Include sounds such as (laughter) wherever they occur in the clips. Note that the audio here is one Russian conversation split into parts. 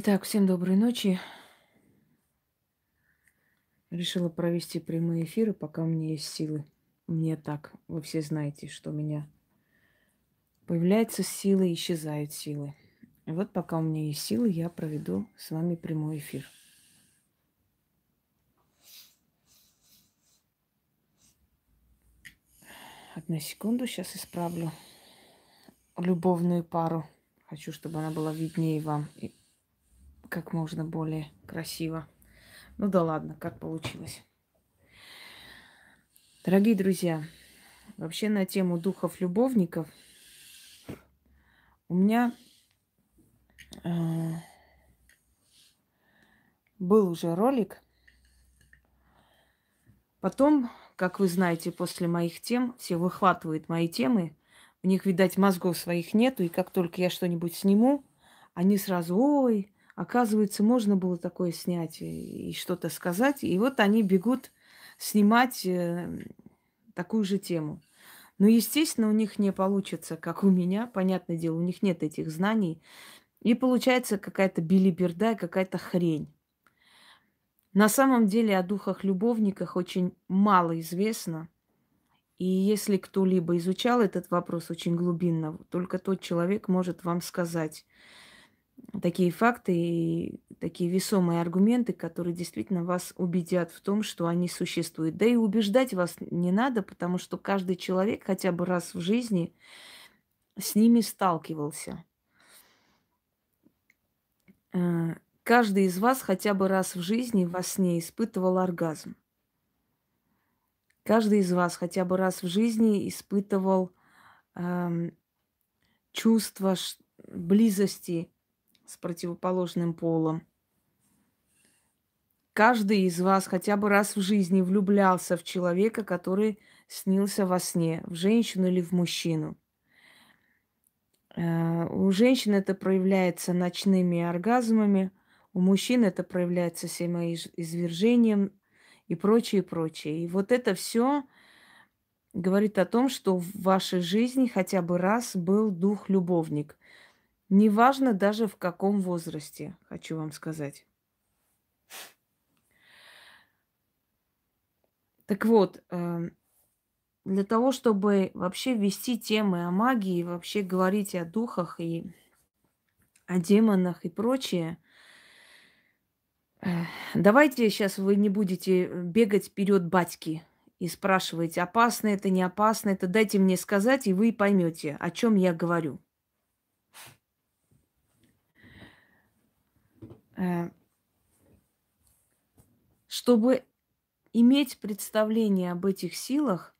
Итак, всем доброй ночи. Решила провести прямые эфиры, пока у меня есть силы. Мне так, вы все знаете, что у меня появляются силы, исчезают силы. И вот пока у меня есть силы, я проведу с вами прямой эфир. Одну секунду, сейчас исправлю любовную пару. Хочу, чтобы она была виднее вам как можно более красиво. Ну да ладно, как получилось. Дорогие друзья, вообще на тему духов-любовников у меня э, был уже ролик. Потом, как вы знаете, после моих тем все выхватывают мои темы. У них, видать, мозгов своих нету, и как только я что-нибудь сниму, они сразу, ой, Оказывается, можно было такое снять и что-то сказать. И вот они бегут снимать эм, такую же тему. Но, естественно, у них не получится, как у меня, понятное дело, у них нет этих знаний. И получается какая-то билиберда, какая-то хрень. На самом деле о духах-любовниках очень мало известно. И если кто-либо изучал этот вопрос очень глубинно, только тот человек может вам сказать, такие факты и такие весомые аргументы, которые действительно вас убедят в том, что они существуют. Да и убеждать вас не надо, потому что каждый человек хотя бы раз в жизни с ними сталкивался. Э, каждый из вас хотя бы раз в жизни во сне испытывал оргазм. Каждый из вас хотя бы раз в жизни испытывал эм, чувство близости с противоположным полом. Каждый из вас хотя бы раз в жизни влюблялся в человека, который снился во сне, в женщину или в мужчину. Э, у женщин это проявляется ночными оргазмами, у мужчин это проявляется семоизвержением и прочее, прочее. И вот это все говорит о том, что в вашей жизни хотя бы раз был дух-любовник. Неважно даже в каком возрасте, хочу вам сказать. Так вот, эм, для того, чтобы вообще вести темы о магии, вообще говорить о духах и о демонах и прочее, э, давайте сейчас вы не будете э, бегать вперед батьки и спрашивать, опасно это, не опасно это, дайте мне сказать, и вы поймете, о чем я говорю. Э, чтобы иметь представление об этих силах,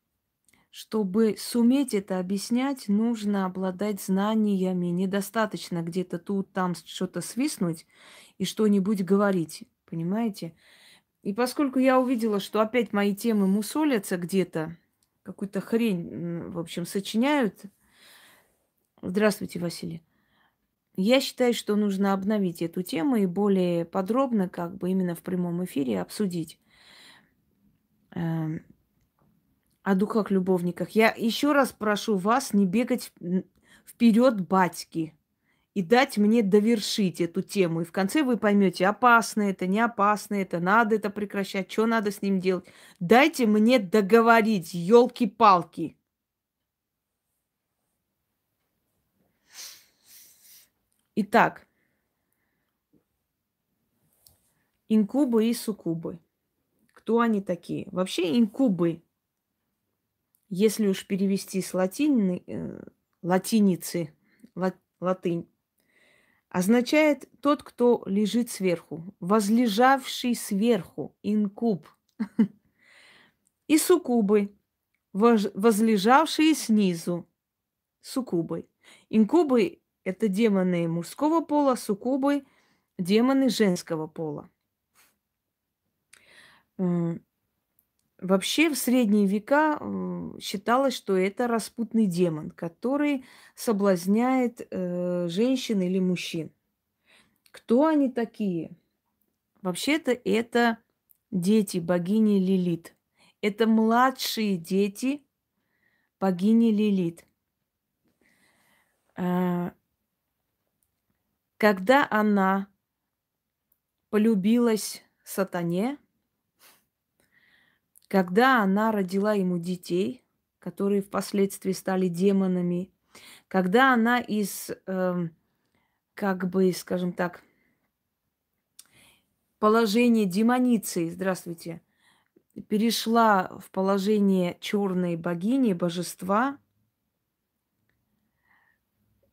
чтобы суметь это объяснять, нужно обладать знаниями. Недостаточно где-то тут, там что-то свистнуть и что-нибудь говорить. Понимаете? И поскольку я увидела, что опять мои темы мусолятся где-то, какую-то хрень, в общем, сочиняют. Здравствуйте, Василий. Я считаю, что нужно обновить эту тему и более подробно, как бы именно в прямом эфире, обсудить эм, о духах любовниках. Я еще раз прошу вас не бегать вперед батьки и дать мне довершить эту тему. И в конце вы поймете, опасно это, не опасно это, надо это прекращать, что надо с ним делать. Дайте мне договорить, елки-палки. Итак, инкубы и суккубы. Кто они такие? Вообще инкубы, если уж перевести с латины, э, латиницы, лат, латынь, означает тот, кто лежит сверху, возлежавший сверху, инкуб. (laughs) И суккубы, возлежавшие снизу, суккубы. Инкубы это демоны мужского пола, суккубы, демоны женского пола. Вообще в средние века считалось, что это распутный демон, который соблазняет э, женщин или мужчин. Кто они такие? Вообще-то это дети богини Лилит. Это младшие дети богини Лилит. А, когда она полюбилась сатане, когда она родила ему детей, которые впоследствии стали демонами, когда она из, э, как бы, скажем так, положения демоницы, здравствуйте, перешла в положение черной богини, божества,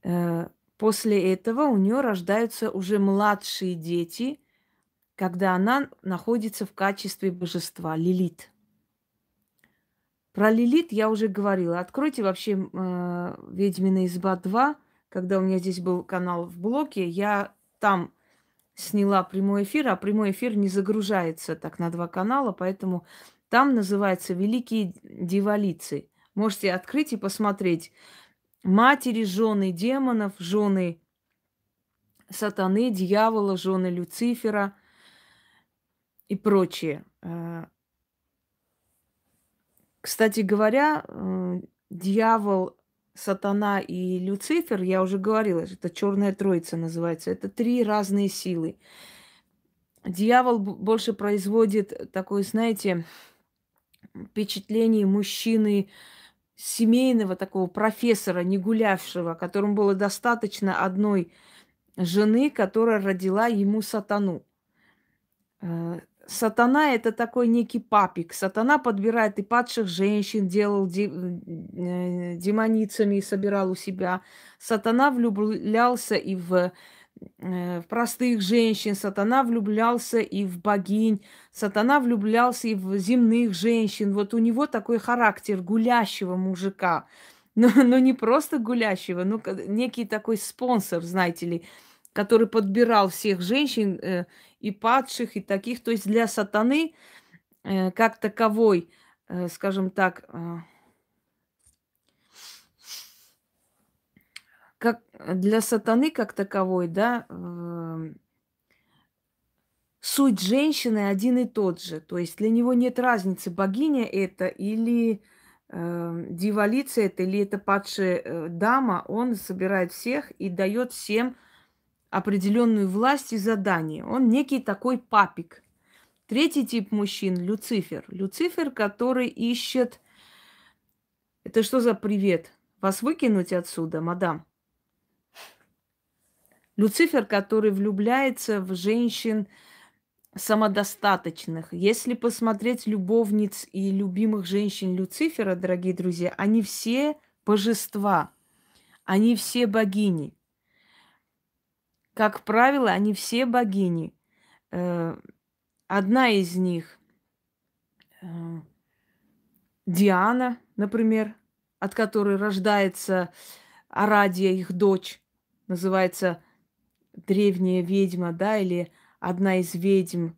э, После этого у нее рождаются уже младшие дети, когда она находится в качестве божества Лилит. Про Лилит я уже говорила. Откройте вообще э, «Ведьмина изба 2», когда у меня здесь был канал в блоке, я там сняла прямой эфир, а прямой эфир не загружается так на два канала, поэтому там называется «Великие дивалицы». Можете открыть и посмотреть матери, жены демонов, жены сатаны, дьявола, жены Люцифера и прочее. Э, кстати говоря, э, дьявол, сатана и Люцифер, я уже говорила, это черная троица называется, это три разные силы. Дьявол больше производит такое, знаете, впечатление мужчины, э, семейного такого профессора, не гулявшего, которому было достаточно одной жены, которая родила ему сатану. Э, сатана – это такой некий папик. Сатана подбирает и падших женщин, делал э, демоницами, и собирал у себя. Сатана влюблялся и в Э, в простых женщин, сатана влюблялся и в богинь, сатана влюблялся и в земных женщин. Вот у него такой характер гулящего мужика. Но, (laughs) но ну, ну, не просто гулящего, но ну, некий такой спонсор, знаете ли, который подбирал всех женщин э, и падших, и таких. То есть для сатаны э, как таковой, э, скажем так, э, как э, для сатаны как таковой, да, э, суть женщины один и тот же. То есть для него нет разницы, богиня это или э, дьяволица это, или это падшая э, дама. Он собирает всех и дает всем определенную власть и задание. Он некий такой папик. Третий тип мужчин – Люцифер. Люцифер, который ищет... Это что за привет? Вас выкинуть отсюда, мадам? Люцифер, который влюбляется в женщин самодостаточных. Если посмотреть любовниц и любимых женщин Люцифера, дорогие друзья, они все божества, они все богини. Как правило, они все богини. Э, одна из них э, Диана, например, от которой рождается Арадия, их дочь, называется древняя ведьма, да, или одна из ведьм.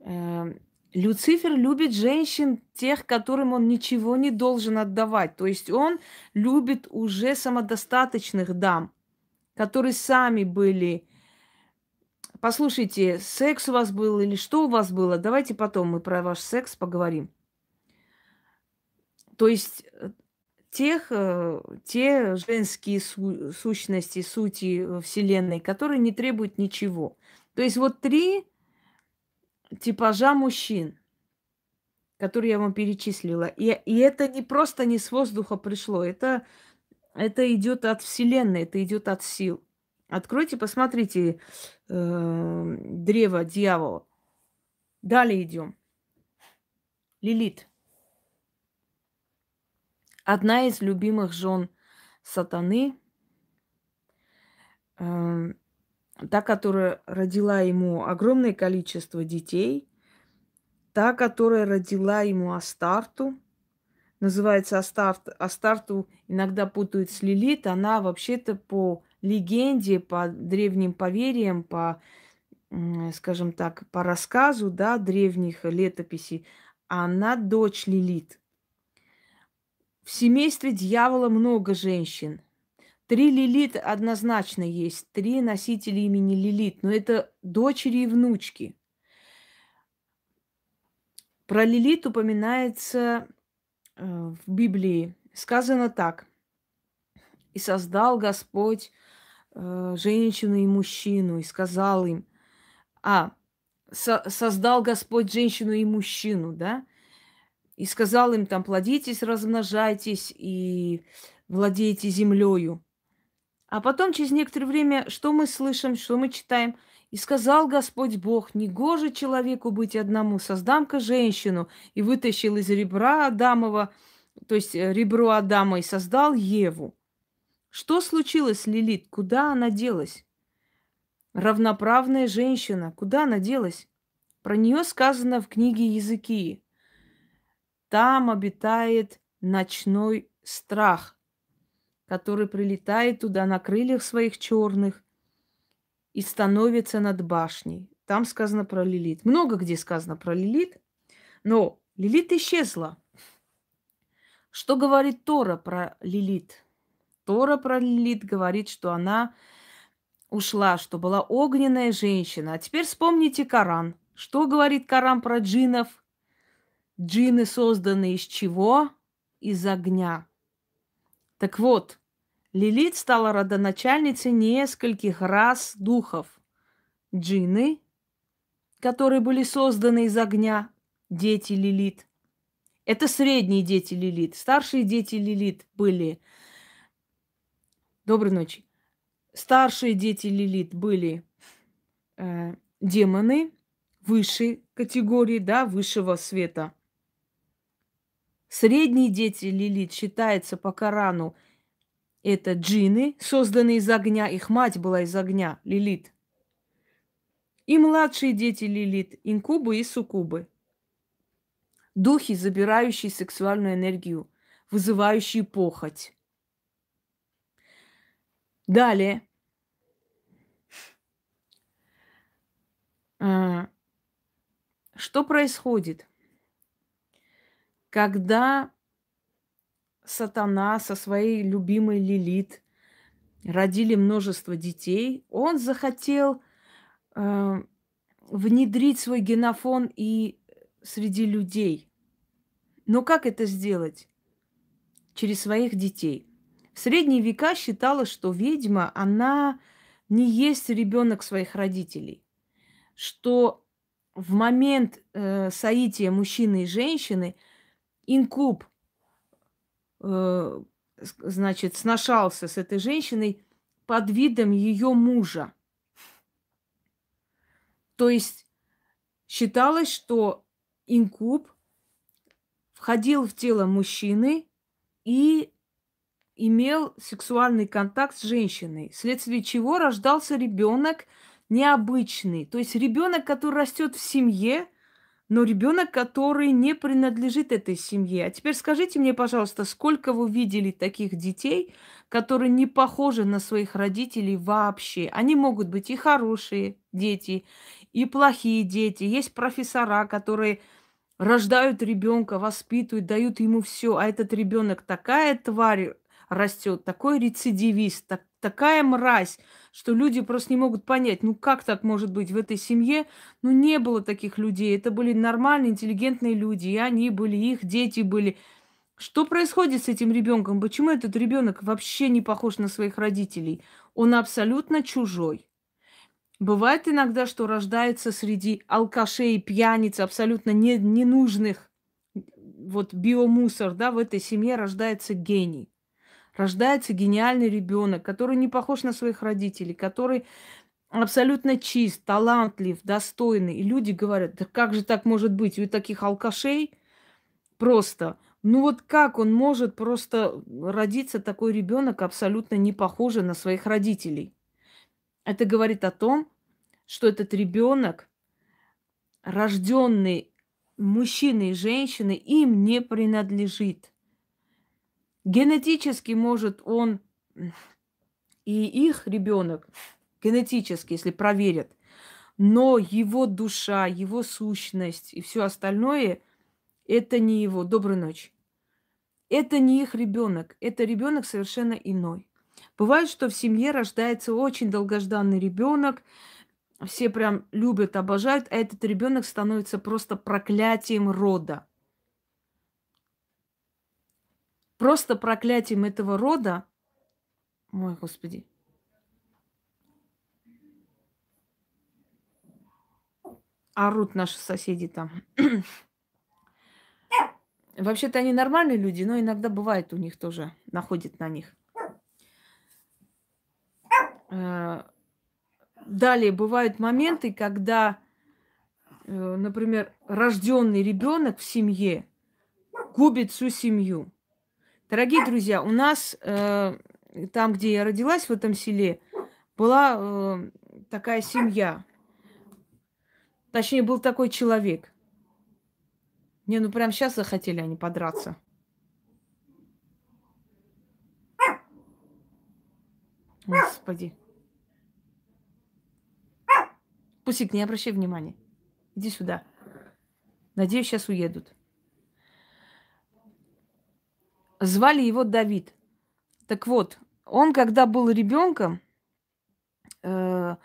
Эм, Люцифер любит женщин, тех, которым он ничего не должен отдавать. То есть он любит уже самодостаточных дам, которые сами были. Послушайте, секс у вас был или что у вас было? Давайте потом мы про ваш секс поговорим. То есть э, тех, э, те женские су- сущности, сути э, Вселенной, которые не требуют ничего. То есть вот три типажа мужчин, которые я вам перечислила. И, и это не просто не с воздуха пришло, это, это идет от Вселенной, это идет от сил. Откройте, посмотрите э, древо дьявола. Далее идем. Лилит одна из любимых жен сатаны, э, та, которая родила ему огромное количество детей, та, которая родила ему Астарту, называется Астарт, Астарту иногда путают с Лилит, она вообще-то по легенде, по древним поверьям, по, скажем так, по рассказу, да, древних летописей, она дочь Лилит. В семействе дьявола много женщин. Три Лилит однозначно есть, три носители имени Лилит, но это дочери и внучки. Про Лилит упоминается э, в Библии. Сказано так. «И создал Господь э, женщину и мужчину, и сказал им...» А, создал Господь женщину и мужчину, да? и сказал им там, плодитесь, размножайтесь и владейте землею. А потом через некоторое время, что мы слышим, что мы читаем? И сказал Господь Бог, не гоже человеку быть одному, создам-ка женщину. И вытащил из ребра Адамова, то есть э, ребро Адама, и создал Еву. Что случилось с Лилит? Куда она делась? Равноправная женщина. Куда она делась? Про нее сказано в книге Языки. Там обитает ночной страх, который прилетает туда на крыльях своих черных и становится над башней. Там сказано про Лилит. Много где сказано про Лилит, но Лилит исчезла. Что говорит Тора про Лилит? Тора про Лилит говорит, что она ушла, что была огненная женщина. А теперь вспомните Коран. Что говорит Коран про джинов? Джины созданы из чего? Из огня. Так вот, Лилит стала родоначальницей нескольких рас духов. Джины, которые были созданы из огня, дети Лилит. Это средние дети Лилит. Старшие дети Лилит были... Доброй ночи. Старшие дети Лилит были э, демоны высшей категории, да, высшего света – Средние дети Лилит считаются по Корану это джины, созданные из огня. Их мать была из огня, Лилит. И младшие дети Лилит, инкубы и сукубы. Духи, забирающие сексуальную энергию, вызывающие похоть. Далее. А, что происходит? когда сатана со своей любимой Лилит родили множество детей, он захотел э, внедрить свой генофон и среди людей. Но как это сделать? Через своих детей. В средние века считалось, что ведьма, она не есть ребенок своих родителей, что в момент э, соития мужчины и женщины – инкуб, э, значит, сношался с этой женщиной под видом ее мужа. То есть считалось, что инкуб входил в тело мужчины и имел сексуальный контакт с женщиной, вследствие чего рождался ребенок необычный. То есть ребенок, который растет в семье, но ребенок, который не принадлежит этой семье. А теперь скажите мне, пожалуйста, сколько вы видели таких детей, которые не похожи на своих родителей вообще? Они могут быть и хорошие дети, и плохие дети. Есть профессора, которые рождают ребенка, воспитывают, дают ему все, а этот ребенок такая тварь растет, такой рецидивист, так, такая мразь, что люди просто не могут понять, ну как так может быть в этой семье? Ну не было таких людей, это были нормальные, интеллигентные люди, и они были, и их дети были. Что происходит с этим ребенком? Почему этот ребенок вообще не похож на своих родителей? Он абсолютно чужой. Бывает иногда, что рождается среди алкашей, пьяниц, абсолютно не, ненужных, вот биомусор, да, в этой семье рождается гений рождается гениальный ребенок, который не похож на своих родителей, который абсолютно чист, талантлив, достойный. И люди говорят, да как же так может быть? У таких алкашей просто. Ну вот как он может просто родиться такой ребенок, абсолютно не похожий на своих родителей? Это говорит о том, что этот ребенок, рожденный мужчины и женщины, им не принадлежит. Генетически может он и их ребенок, генетически, если проверят, но его душа, его сущность и все остальное – это не его. Доброй ночи. Это не их ребенок, это ребенок совершенно иной. Бывает, что в семье рождается очень долгожданный ребенок, все прям любят, обожают, а этот ребенок становится просто проклятием рода. Просто проклятием этого рода, мой Господи, орут наши соседи там. (clears throat) Вообще-то они нормальные люди, но иногда бывает у них тоже, находит на них. Э, далее бывают моменты, когда, э, например, рожденный ребенок в семье губит всю семью. Дорогие друзья, у нас э, там, где я родилась, в этом селе, была э, такая семья. Точнее, был такой человек. Не, ну прям сейчас захотели они подраться. Господи. Пусик, не обращай внимания. Иди сюда. Надеюсь, сейчас уедут. Звали его Давид. Так вот, он, когда был ребенком, э,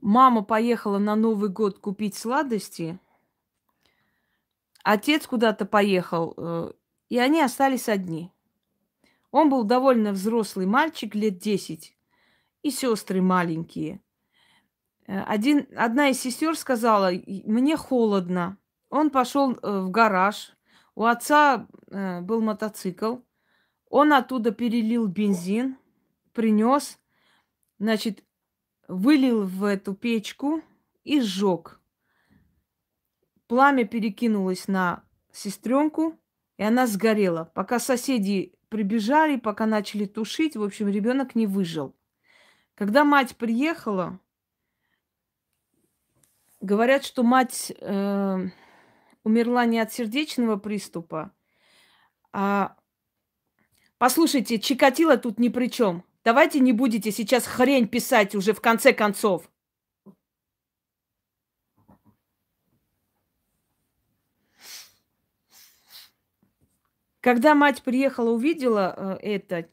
мама поехала на Новый год купить сладости, отец куда-то поехал, э, и они остались одни. Он был довольно взрослый мальчик, лет 10, и сестры маленькие. Э, один, одна из сестер сказала, мне холодно. Он пошел э, в гараж. У отца э, был мотоцикл. Он оттуда перелил бензин, принес, значит, вылил в эту печку и сжег. Пламя перекинулось на сестренку, и она сгорела. Пока соседи прибежали, пока начали тушить, в общем, ребенок не выжил. Когда мать приехала, говорят, что мать э, умерла не от сердечного приступа, а Послушайте, Чикатило тут ни при чем. Давайте не будете сейчас хрень писать уже в конце концов. Когда мать приехала, увидела э, это,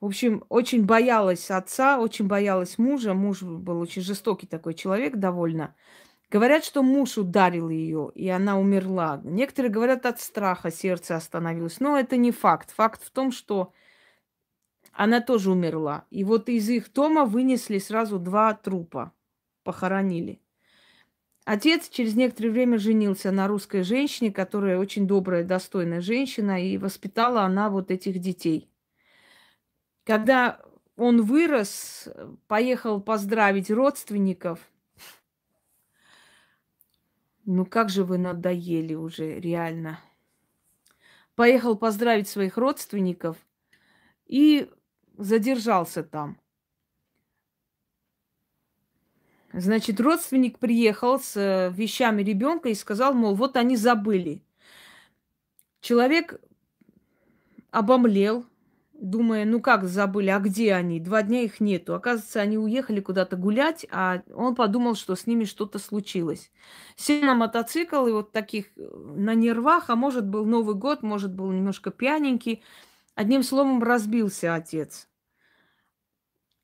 в общем, очень боялась отца, очень боялась мужа. Муж был очень жестокий такой человек довольно. Говорят, что муж ударил ее, и она умерла. Некоторые говорят, от страха сердце остановилось. Но это не факт. Факт в том, что она тоже умерла. И вот из их дома вынесли сразу два трупа, похоронили. Отец через некоторое время женился на русской женщине, которая очень добрая, достойная женщина, и воспитала она вот этих детей. Когда он вырос, поехал поздравить родственников – ну как же вы надоели уже, реально. Поехал поздравить своих родственников и задержался там. Значит, родственник приехал с вещами ребенка и сказал, мол, вот они забыли. Человек обомлел, думая, ну как забыли, а где они? Два дня их нету. Оказывается, они уехали куда-то гулять, а он подумал, что с ними что-то случилось. Сел на мотоцикл и вот таких э, на нервах, а может был Новый год, может был немножко пьяненький. Одним словом, разбился отец.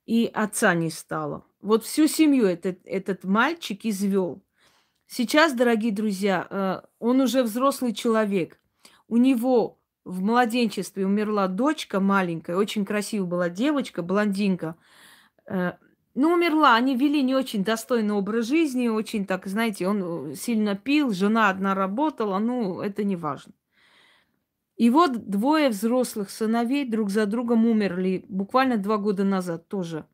И отца не стало. Вот всю семью этот, этот мальчик извел. Сейчас, дорогие друзья, э, он уже взрослый человек. У него в младенчестве умерла дочка маленькая, очень красивая была девочка, блондинка. Э, ну, умерла. Они вели не очень достойный образ жизни, очень так, знаете, он э, сильно пил, жена одна работала, ну, это не важно. И вот двое взрослых сыновей друг за другом умерли буквально два года назад тоже.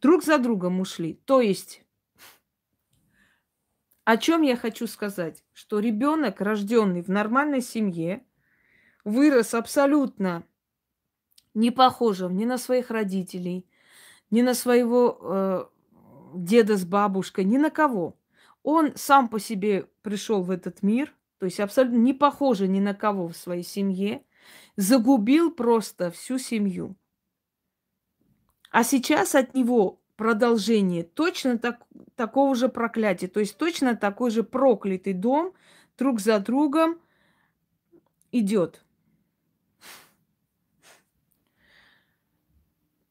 Друг за другом ушли. То есть о чем я хочу сказать? Что ребенок, рожденный в нормальной семье, вырос абсолютно не похожим ни на своих родителей, ни на своего э, деда с бабушкой, ни на кого. Он сам по себе пришел в этот мир, то есть абсолютно не похожий ни на кого в своей семье, загубил просто всю семью. А сейчас от него продолжение точно так, такого же проклятия. То есть точно такой же проклятый дом друг за другом идет.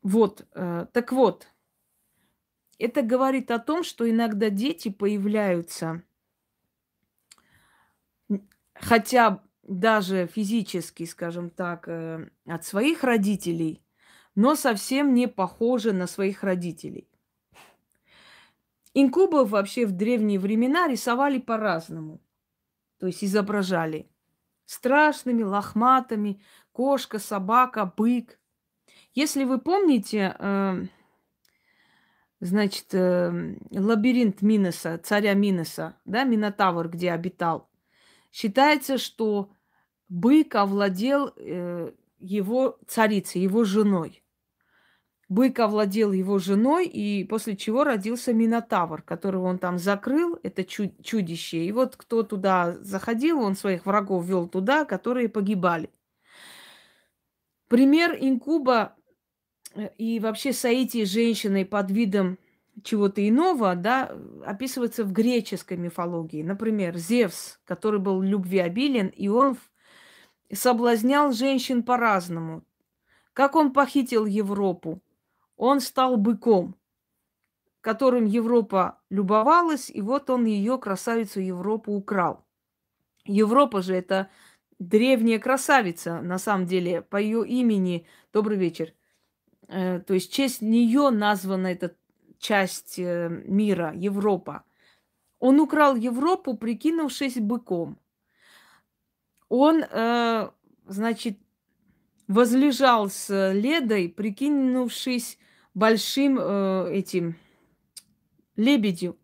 Вот, э, так вот, это говорит о том, что иногда дети появляются, хотя даже физически, скажем так, э, от своих родителей, но совсем не похожи на своих родителей. Инкубов вообще в древние времена рисовали по-разному, то есть изображали страшными, лохматыми, кошка, собака, бык. Если вы помните, эм, значит, эм, лабиринт Миноса, царя Миноса, да, Минотавр, где обитал, считается, что бык овладел э, его царицей, его женой. Бык овладел его женой, и после чего родился Минотавр, которого он там закрыл, это чуд- чудище. И вот кто туда заходил, он своих врагов вел туда, которые погибали. Пример инкуба э, и вообще соитие женщины под видом чего-то иного, да, описывается в греческой мифологии. Например, Зевс, который был любвеобилен, и он соблазнял женщин по-разному. Как он похитил Европу, он стал быком, которым Европа любовалась, и вот он ее красавицу Европу украл. Европа же это древняя красавица, на самом деле, по ее имени. Добрый вечер. Э, то есть честь нее названа эта часть э, мира, Европа. Он украл Европу, прикинувшись быком. Он, э, значит, возлежал с Ледой, прикинувшись большим э, этим лебедью.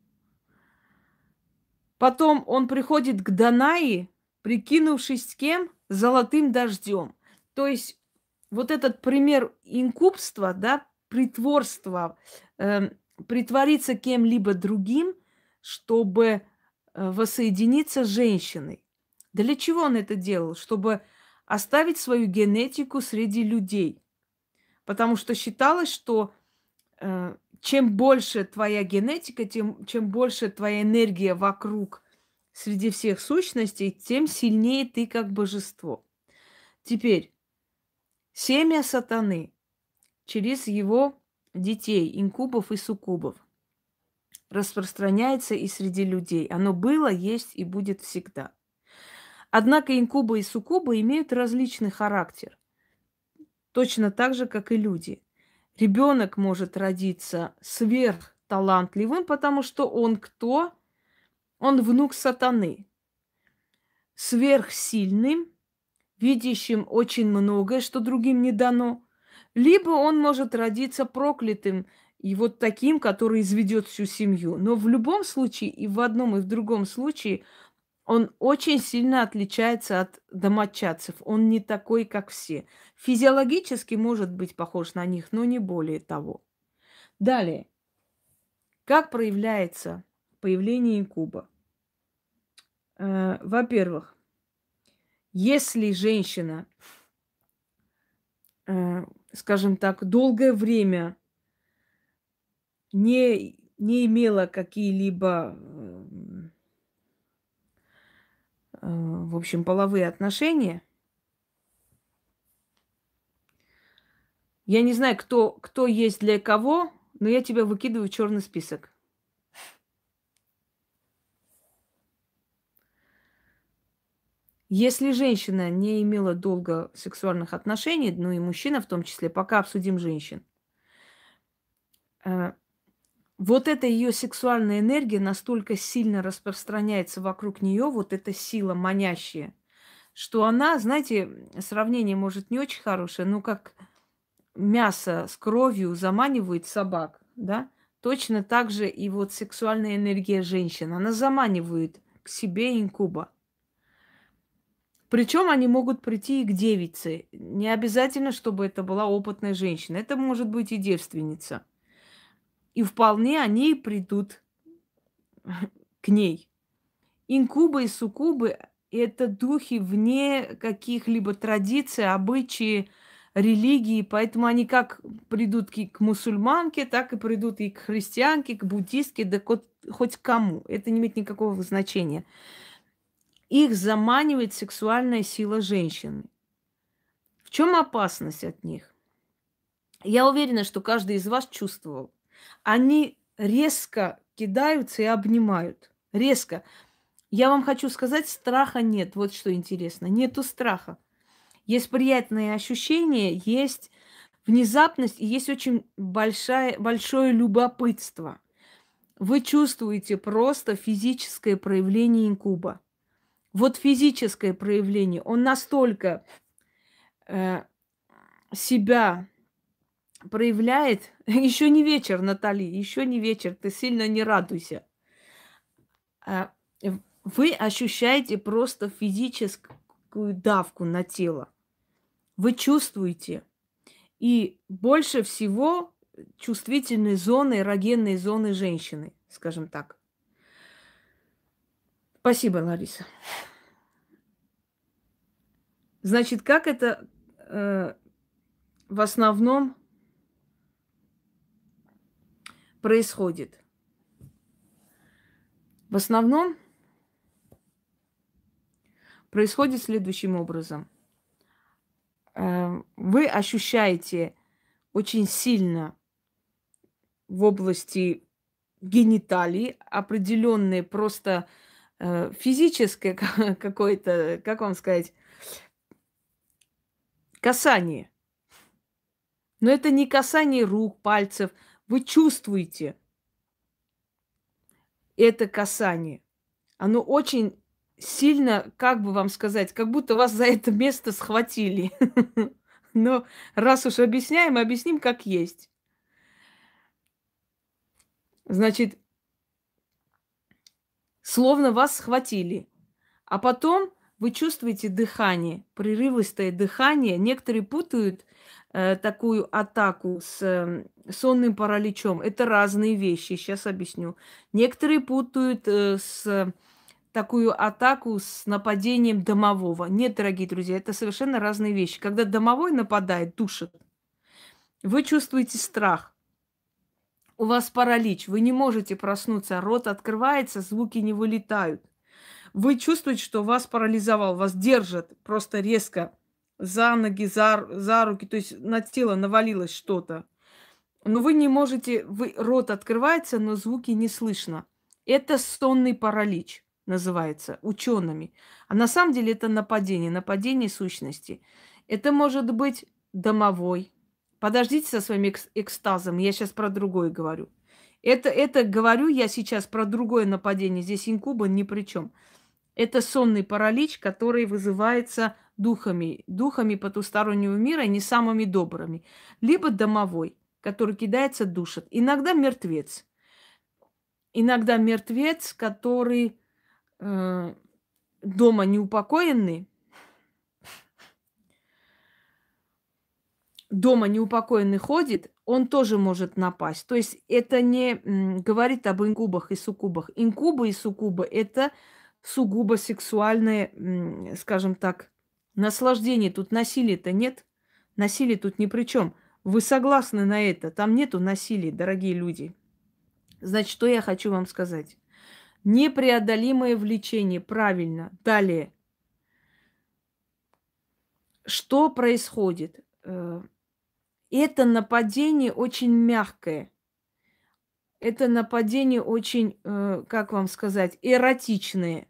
Потом он приходит к Данаи, прикинувшись кем? Золотым дождем. То есть вот этот пример инкубства, да, притворства, э, притвориться кем-либо другим, чтобы э, воссоединиться с женщиной. для чего он это делал? Чтобы оставить свою генетику среди людей. Потому что считалось, что Э, чем больше твоя генетика, тем чем больше твоя энергия вокруг среди всех сущностей, тем сильнее ты как божество. Теперь семя сатаны через его детей, инкубов и сукубов распространяется и среди людей. Оно было, есть и будет всегда. Однако инкубы и сукубы имеют различный характер, точно так же, как и люди – ребенок может родиться сверхталантливым, потому что он кто? Он внук сатаны. Сверхсильным, видящим очень многое, что другим не дано. Либо он может родиться проклятым, и вот таким, который изведет всю семью. Но в любом случае, и в одном, и в другом случае, он очень сильно отличается от домочадцев. Он не такой, как все. Физиологически может быть похож на них, но не более того. Далее. Как проявляется появление инкуба? Э, во-первых, если женщина, э, скажем так, долгое время не, не имела какие-либо э, Э, в общем, половые отношения. Я не знаю, кто, кто есть для кого, но я тебя выкидываю в черный список. Если женщина не имела долго сексуальных отношений, ну и мужчина в том числе, пока обсудим женщин. Э, вот эта ее сексуальная энергия настолько сильно распространяется вокруг нее, вот эта сила манящая, что она, знаете, сравнение может не очень хорошее, но как мясо с кровью заманивает собак, да, точно так же и вот сексуальная энергия женщин, она заманивает к себе инкуба. Причем они могут прийти и к девице. Не обязательно, чтобы это была опытная женщина. Это может быть и девственница. И вполне они придут к ней. Инкубы и суккубы – это духи вне каких-либо традиций, обычаи, религии, поэтому они как придут к мусульманке, так и придут и к христианке, к буддистке, да хоть к кому. Это не имеет никакого значения. Их заманивает сексуальная сила женщины. В чем опасность от них? Я уверена, что каждый из вас чувствовал они резко кидаются и обнимают. Резко. Я вам хочу сказать, страха нет. Вот что интересно. Нету страха. Есть приятные ощущения, есть внезапность и есть очень большая, большое любопытство. Вы чувствуете просто физическое проявление инкуба. Вот физическое проявление. Он настолько э, себя проявляет, (laughs) еще не вечер, Натали, еще не вечер, ты сильно не радуйся. А, вы ощущаете просто физическую давку на тело. Вы чувствуете. И больше всего чувствительные зоны, эрогенные зоны женщины, скажем так. Спасибо, Лариса. Значит, как это э, в основном происходит. В основном происходит следующим образом. Э, вы ощущаете очень сильно в области гениталий определенные просто э, физическое (laughs) какое-то, как вам сказать, касание. Но это не касание рук, пальцев – вы чувствуете это касание. Оно очень сильно, как бы вам сказать, как будто вас за это место схватили. (laughs) Но раз уж объясняем, объясним как есть. Значит, словно вас схватили. А потом вы чувствуете дыхание, прерывистое дыхание. Некоторые путают Э, такую атаку с э, сонным параличом. Это разные вещи, сейчас объясню. Некоторые путают э, с эм, такую атаку с нападением домового. Нет, дорогие друзья, это совершенно разные вещи. Когда домовой нападает, душит, вы чувствуете страх. У вас паралич, вы не можете проснуться, рот открывается, звуки не вылетают. Вы чувствуете, что вас парализовал, вас держат просто резко за ноги, за, за руки, то есть на тело навалилось что-то. Но вы не можете, вы, рот открывается, но звуки не слышно. Это сонный паралич называется учеными. А на самом деле это нападение, нападение сущности. Это может быть домовой. Подождите со своим экстазом, я сейчас про другое говорю. Это, это говорю я сейчас про другое нападение. Здесь инкуба ни при чем. Это сонный паралич, который вызывается духами, духами потустороннего мира, не самыми добрыми. Либо домовой, который кидается, душит. Иногда мертвец. Иногда мертвец, который э, дома неупокоенный, дома неупокоенный ходит, он тоже может напасть. То есть это не говорит об инкубах и суккубах. Инкубы и суккубы – это сугубо сексуальные, скажем так, Наслаждения тут насилия-то нет. Насилие тут ни при чем. Вы согласны на это? Там нету насилия, дорогие люди. Значит, что я хочу вам сказать? Непреодолимое влечение, правильно. Далее. Что происходит? Э, это нападение очень мягкое. Это нападение очень, э, как вам сказать, эротичное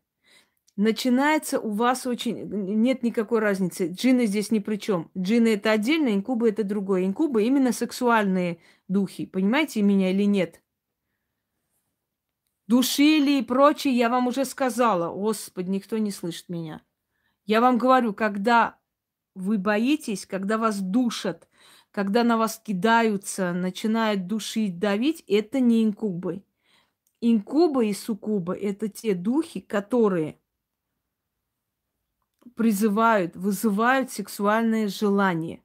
начинается у вас очень... Нет никакой разницы. Джины здесь ни при чем. Джины это отдельно, инкубы это другое. Инкубы именно сексуальные духи. Понимаете меня или нет? Душили и прочее, я вам уже сказала. Господи, никто не слышит меня. Я вам говорю, когда вы боитесь, когда вас душат, когда на вас кидаются, начинают душить, давить, это не инкубы. Инкубы и сукубы это те духи, которые призывают, вызывают сексуальное желание.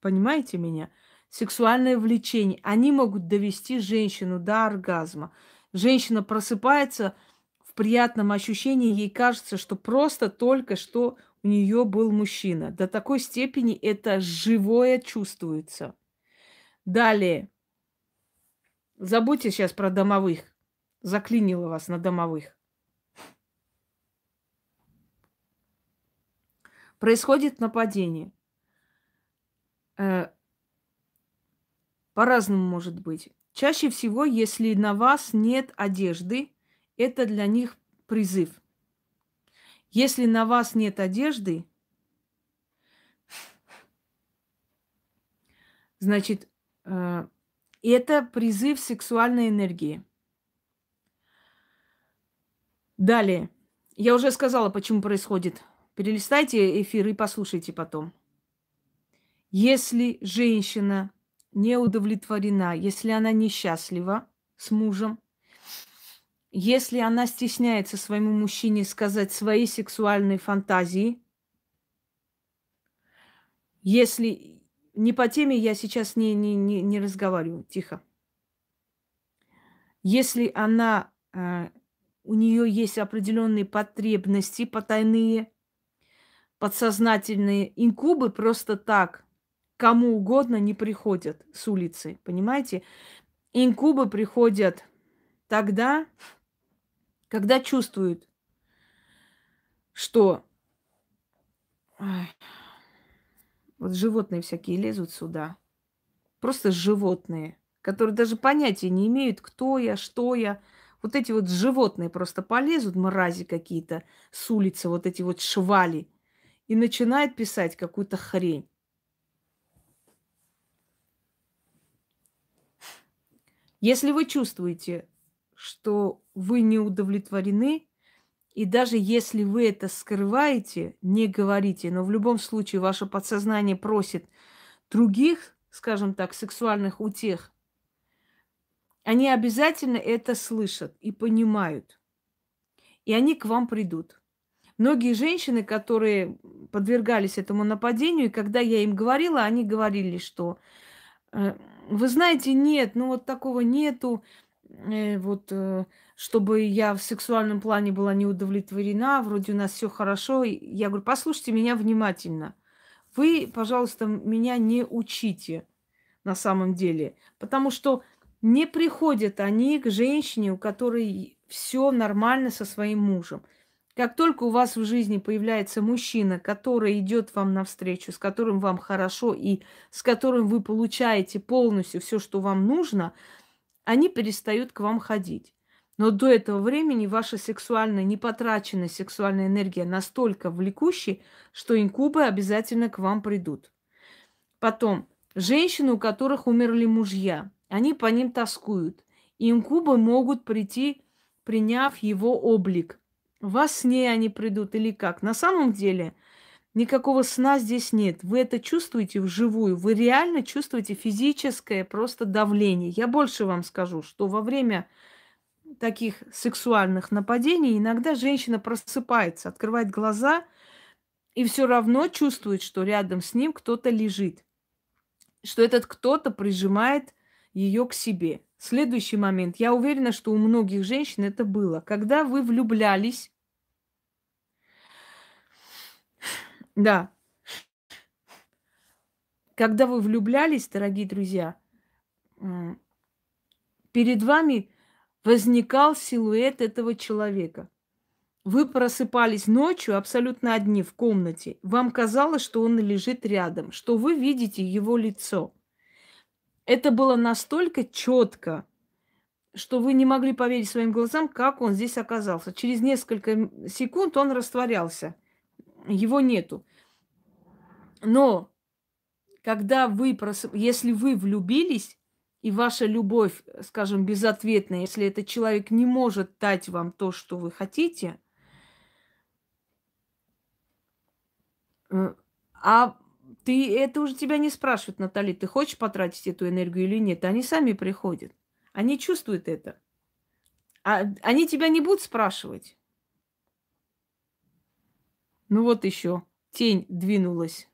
Понимаете меня? Сексуальное влечение. Они могут довести женщину до оргазма. Женщина просыпается в приятном ощущении, ей кажется, что просто только что у нее был мужчина. До такой степени это живое чувствуется. Далее. Забудьте сейчас про домовых. Заклинило вас на домовых. происходит нападение. Э, по-разному может быть. Чаще всего, если на вас нет одежды, это для них призыв. Если на вас нет одежды, значит, э, это призыв сексуальной энергии. Далее. Я уже сказала, почему происходит Перелистайте эфир и послушайте потом. Если женщина не удовлетворена, если она несчастлива с мужем, если она стесняется своему мужчине сказать свои сексуальные фантазии, если не по теме, я сейчас не, не, не, не разговариваю, тихо. Если она, э, у нее есть определенные потребности потайные, подсознательные инкубы просто так кому угодно не приходят с улицы, понимаете? Инкубы приходят тогда, когда чувствуют, что Ой. вот животные всякие лезут сюда. Просто животные, которые даже понятия не имеют, кто я, что я. Вот эти вот животные просто полезут, мрази какие-то с улицы, вот эти вот швали – и начинает писать какую-то хрень. Если вы чувствуете, что вы не удовлетворены, и даже если вы это скрываете, не говорите, но в любом случае ваше подсознание просит других, скажем так, сексуальных утех, они обязательно это слышат и понимают. И они к вам придут. Многие женщины, которые подвергались этому нападению, и когда я им говорила, они говорили, что э, вы знаете, нет, ну вот такого нету, э, вот э, чтобы я в сексуальном плане была не удовлетворена, вроде у нас все хорошо. Я говорю, послушайте меня внимательно. Вы, пожалуйста, меня не учите на самом деле, потому что не приходят они к женщине, у которой все нормально со своим мужем. Как только у вас в жизни появляется мужчина, который идет вам навстречу, с которым вам хорошо и с которым вы получаете полностью все, что вам нужно, они перестают к вам ходить. Но до этого времени ваша сексуальная, непотраченная сексуальная энергия настолько влекущая, что инкубы обязательно к вам придут. Потом, женщины, у которых умерли мужья, они по ним тоскуют. И инкубы могут прийти, приняв его облик – во сне они придут или как? На самом деле никакого сна здесь нет. Вы это чувствуете вживую. Вы реально чувствуете физическое просто давление. Я больше вам скажу, что во время таких сексуальных нападений иногда женщина просыпается, открывает глаза и все равно чувствует, что рядом с ним кто-то лежит, что этот кто-то прижимает ее к себе. Следующий момент. Я уверена, что у многих женщин это было. Когда вы влюблялись, Да. Когда вы влюблялись, дорогие друзья, перед вами возникал силуэт этого человека. Вы просыпались ночью абсолютно одни в комнате. Вам казалось, что он лежит рядом, что вы видите его лицо. Это было настолько четко, что вы не могли поверить своим глазам, как он здесь оказался. Через несколько секунд он растворялся его нету. Но когда вы, прос... если вы влюбились, и ваша любовь, скажем, безответная, если этот человек не может дать вам то, что вы хотите, э, а ты, это уже тебя не спрашивают, Натали, ты хочешь потратить эту энергию или нет? Они сами приходят. Они чувствуют это. А, они тебя не будут спрашивать. Ну вот еще. Тень двинулась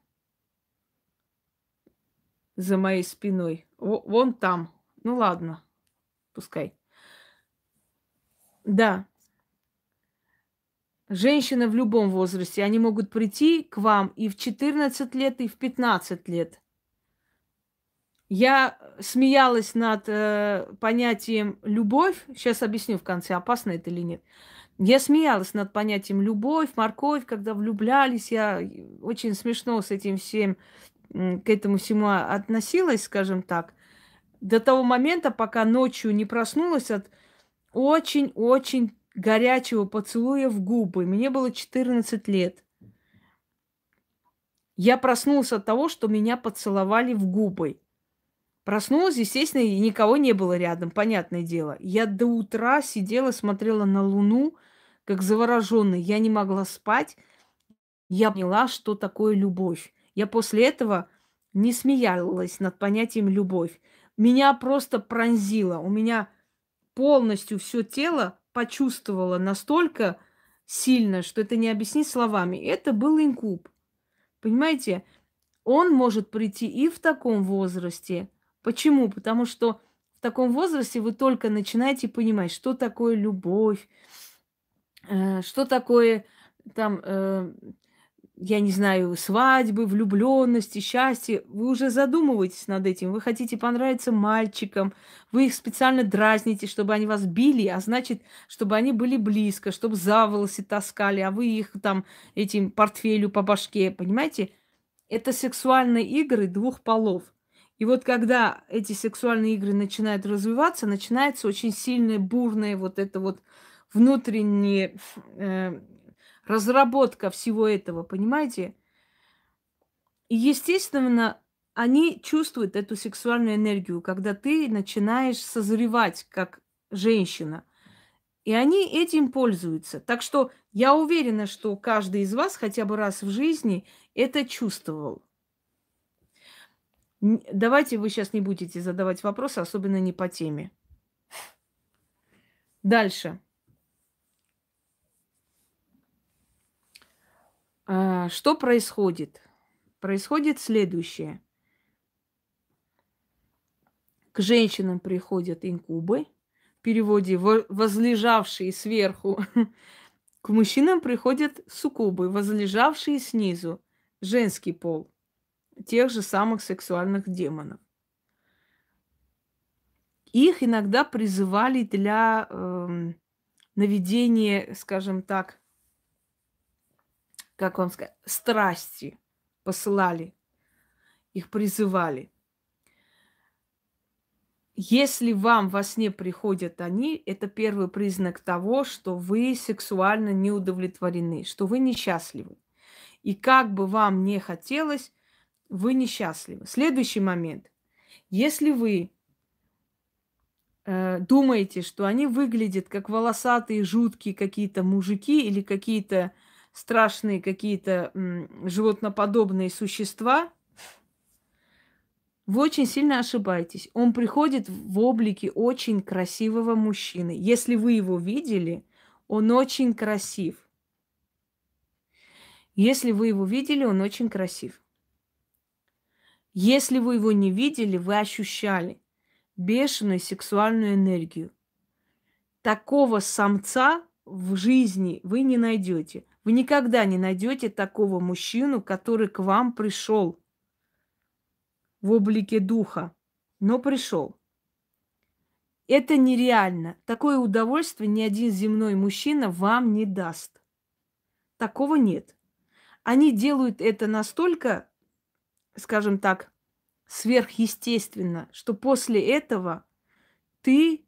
за моей спиной. О, вон там. Ну ладно, пускай. Да. Женщины в любом возрасте, они могут прийти к вам и в 14 лет, и в 15 лет. Я смеялась над э, понятием любовь. Сейчас объясню в конце, опасно это или нет. Я смеялась над понятием любовь, морковь, когда влюблялись. Я э, очень смешно с этим всем, к этому всему относилась, скажем так, до того момента, пока ночью не проснулась от очень-очень горячего поцелуя в губы. Мне было 14 лет. Я проснулся от того, что меня поцеловали в губы. Проснулась, естественно, и никого не было рядом, понятное дело. Я до утра сидела, смотрела на луну, как завороженный. Я не могла спать. Я поняла, что такое любовь. Я после этого не смеялась над понятием любовь. Меня просто пронзило. У меня полностью все тело почувствовало настолько сильно, что это не объяснить словами. Это был инкуб. Понимаете, он может прийти и в таком возрасте. Почему? Потому что в таком возрасте вы только начинаете понимать, что такое любовь, Э, что такое там, э, я не знаю, свадьбы, влюбленности, счастье. Вы уже задумываетесь над этим. Вы хотите понравиться мальчикам. Вы их специально дразните, чтобы они вас били, а значит, чтобы они были близко, чтобы за волосы таскали, а вы их там этим портфелю по башке. Понимаете? Это сексуальные игры двух полов. И вот когда эти сексуальные игры начинают развиваться, начинается очень сильное, бурное вот это вот внутренняя э, разработка всего этого, понимаете? И, естественно, они чувствуют эту сексуальную энергию, когда ты начинаешь созревать как женщина. И они этим пользуются. Так что я уверена, что каждый из вас хотя бы раз в жизни это чувствовал. Давайте вы сейчас не будете задавать вопросы, особенно не по теме. Дальше. А, что происходит? Происходит следующее. К женщинам приходят инкубы, в переводе возлежавшие сверху. (laughs) К мужчинам приходят суккубы, возлежавшие снизу, женский пол, тех же самых сексуальных демонов. Их иногда призывали для э, наведения, скажем так, как вам сказать, страсти посылали, их призывали. Если вам во сне приходят они, это первый признак того, что вы сексуально не удовлетворены, что вы несчастливы. И как бы вам не хотелось, вы несчастливы. Следующий момент. Если вы э, думаете, что они выглядят как волосатые, жуткие какие-то мужики или какие-то э, страшные какие-то животноподобные существа, вы очень сильно ошибаетесь. Он приходит в облике очень красивого мужчины. Если вы его видели, он очень красив. Если вы его видели, он очень красив. Если вы его не видели, вы ощущали бешеную сексуальную энергию. Такого самца в жизни вы не найдете. Вы никогда не найдете такого мужчину, который к вам пришел в облике духа, но пришел. Это нереально. Такое удовольствие ни один земной мужчина вам не даст. Такого нет. Они делают это настолько, скажем так, сверхъестественно, что после этого ты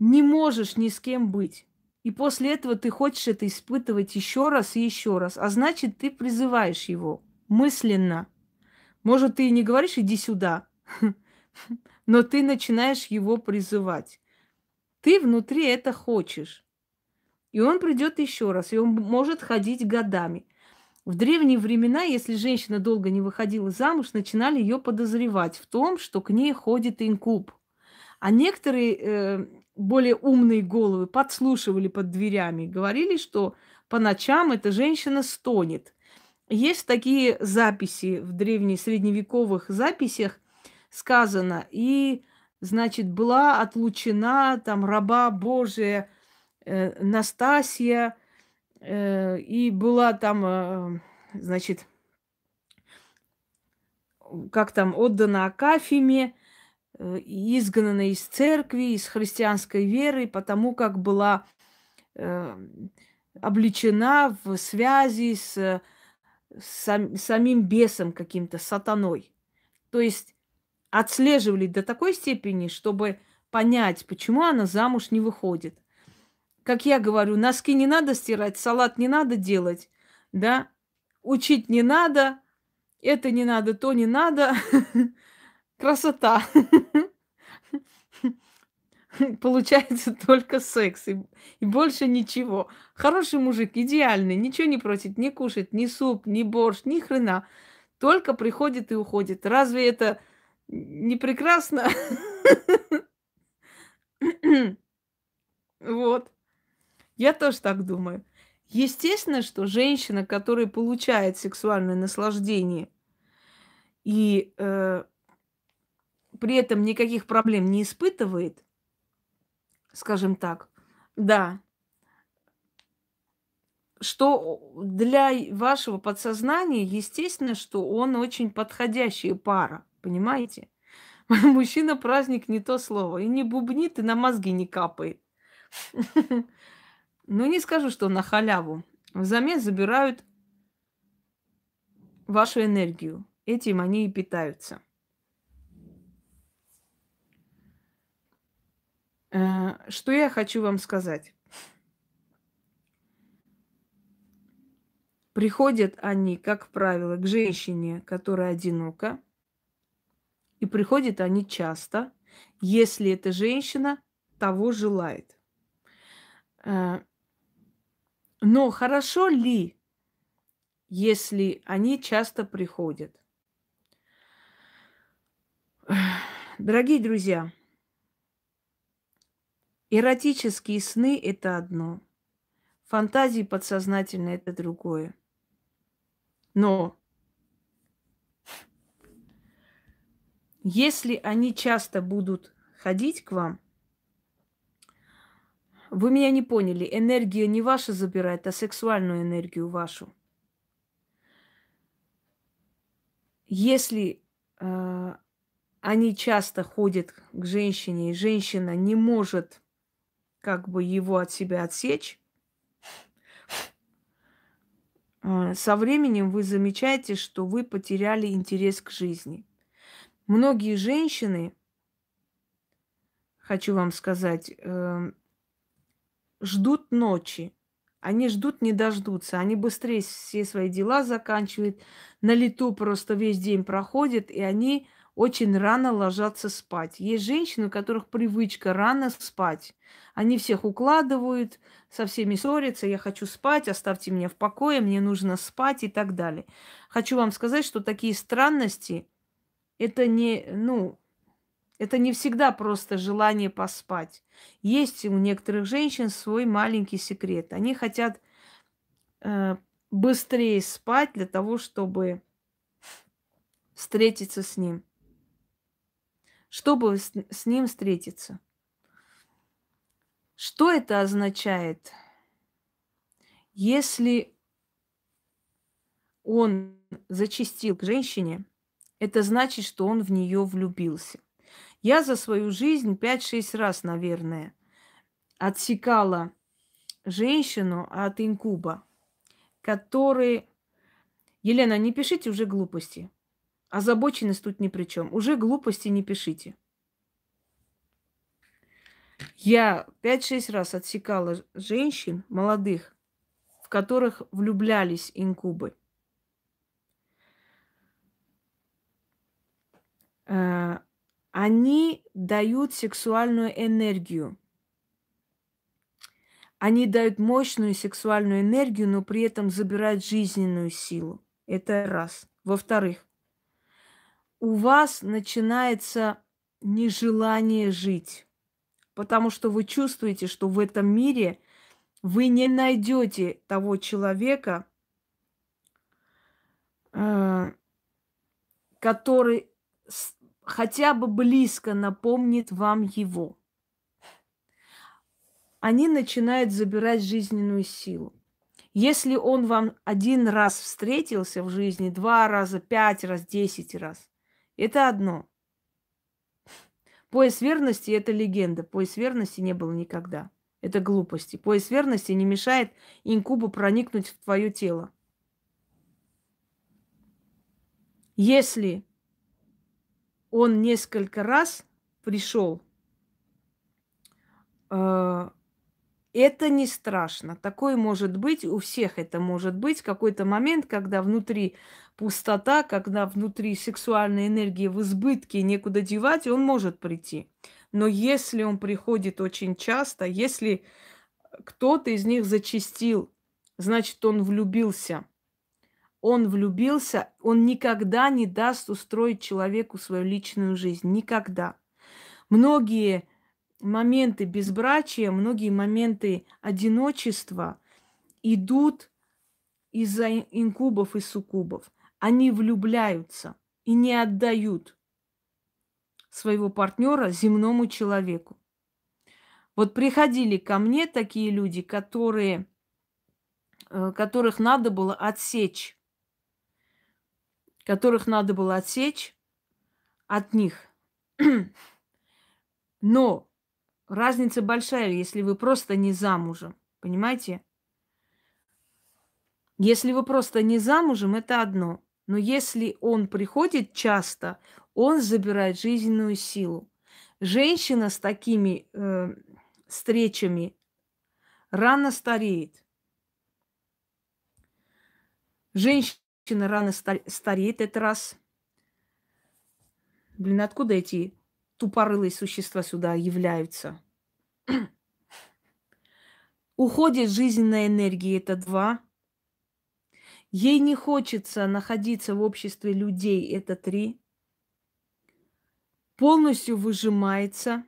не можешь ни с кем быть. И после этого ты хочешь это испытывать еще раз и еще раз. А значит, ты призываешь его мысленно. Может, ты и не говоришь «иди сюда», (laughs) но ты начинаешь его призывать. Ты внутри это хочешь. И он придет еще раз, и он может ходить годами. В древние времена, если женщина долго не выходила замуж, начинали ее подозревать в том, что к ней ходит инкуб. А некоторые э, более умные головы подслушивали под дверями, говорили, что по ночам эта женщина стонет. Есть такие записи в средневековых записях сказано. И, значит, была отлучена там раба Божия э, Настасья, э, и была там, э, значит, как там отдана Акафиме, Э, изгнана из церкви, из христианской веры, потому как была эм, обличена в связи с э, самим бесом каким-то, сатаной. То есть отслеживали до такой степени, чтобы понять, почему она замуж не выходит. Как я говорю, носки не надо стирать, салат не надо делать, да, учить не надо, это не надо, то не надо. (laughs) Красота. (laughs) (laughs) Получается только секс и, и больше ничего. Хороший мужик, идеальный, ничего не просит, не кушает, ни суп, ни борщ, ни хрена. Только приходит и уходит. Разве это не прекрасно? (laughs) Вот. Я тоже так думаю. Естественно, что женщина, которая получает сексуальное наслаждение и э, при этом никаких проблем не испытывает, скажем так, да, что для вашего подсознания естественно, что он очень подходящая пара, понимаете? (laughs) Мужчина праздник не то слово. И не бубнит, и на мозги не капает. (laughs) Но не скажу, что на халяву. Взамен забирают вашу энергию. Этим они и питаются. Э, что я хочу вам сказать? Приходят они, как правило, к женщине, которая одинока, и приходят они часто, если эта женщина того желает. Э, но хорошо ли, если они часто приходят? Дорогие друзья, Эротические сны – это одно. Фантазии подсознательные – это другое. Но если они часто будут ходить к вам, вы меня не поняли, энергия не ваша забирает, а сексуальную энергию вашу. Если э, они часто ходят к женщине, и женщина не может как бы его от себя отсечь. А, со временем вы замечаете, что вы потеряли интерес к жизни. Многие женщины, хочу вам сказать, эм, ждут ночи. Они ждут, не дождутся. Они быстрее все свои дела заканчивают. На лету просто весь день проходит, и они очень рано ложатся спать. Есть женщины, у которых привычка рано спать. Они всех укладывают, со всеми ссорятся, я хочу спать, оставьте меня в покое, мне нужно спать и так далее. Хочу вам сказать, что такие странности – это не, ну, это не всегда просто желание поспать. Есть у некоторых женщин свой маленький секрет. Они хотят э, быстрее спать для того, чтобы встретиться с ним чтобы с ним встретиться. Что это означает? Если он зачистил к женщине, это значит, что он в нее влюбился. Я за свою жизнь 5-6 раз, наверное, отсекала женщину от инкуба, который... Елена, не пишите уже глупости. Озабоченность тут ни при чем. Уже глупости не пишите. Я 5-6 раз отсекала женщин молодых, в которых влюблялись инкубы. Э, они дают сексуальную энергию. Они дают мощную сексуальную энергию, но при этом забирают жизненную силу. Это раз. Во-вторых, у вас начинается нежелание жить, потому что вы чувствуете, что в этом мире вы не найдете того человека, э, который хотя бы близко напомнит вам его. Они начинают забирать жизненную силу. Если он вам один раз встретился в жизни, два раза, пять раз, десять раз, это одно. Пояс верности – это легенда. Пояс верности не было никогда. Это глупости. Пояс верности не мешает инкубу проникнуть в твое тело. Если он несколько раз пришел, э, это не страшно. Такое может быть, у всех это может быть. Какой-то момент, когда внутри пустота, когда внутри сексуальной энергии в избытке некуда девать, он может прийти. Но если он приходит очень часто, если кто-то из них зачистил, значит, он влюбился. Он влюбился, он никогда не даст устроить человеку свою личную жизнь. Никогда. Многие моменты безбрачия, многие моменты одиночества идут из-за инкубов и суккубов они влюбляются и не отдают своего партнера земному человеку. Вот приходили ко мне такие люди, которые, э, которых надо было отсечь, которых надо было отсечь от них. (clears throat) Но разница большая, если вы просто не замужем, понимаете? Если вы просто не замужем, это одно – но если он приходит часто, он забирает жизненную силу. Женщина с такими э, встречами рано стареет. Женщина рано стареет, это раз. Блин, откуда эти тупорылые существа сюда являются? (clears throat) Уходит жизненная энергия, это два. Ей не хочется находиться в обществе людей, это три. Полностью выжимается.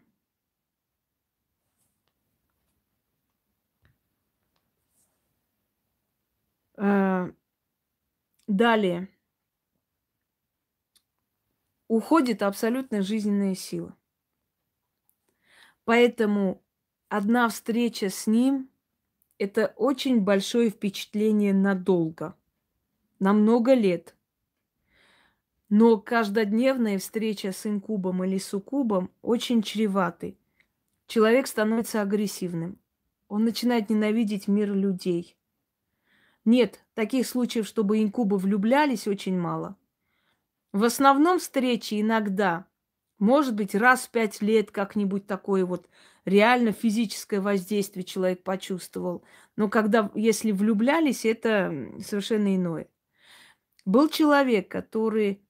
Э, далее. Уходит абсолютно жизненная сила. Поэтому одна встреча с ним – это очень большое впечатление надолго – на много лет. Но каждодневная встреча с инкубом или сукубом очень чреваты. Человек становится агрессивным. Он начинает ненавидеть мир людей. Нет, таких случаев, чтобы инкубы влюблялись, очень мало. В основном встречи иногда, может быть, раз в пять лет как-нибудь такое вот реально физическое воздействие человек почувствовал. Но когда, если влюблялись, это совершенно иное. Был человек, который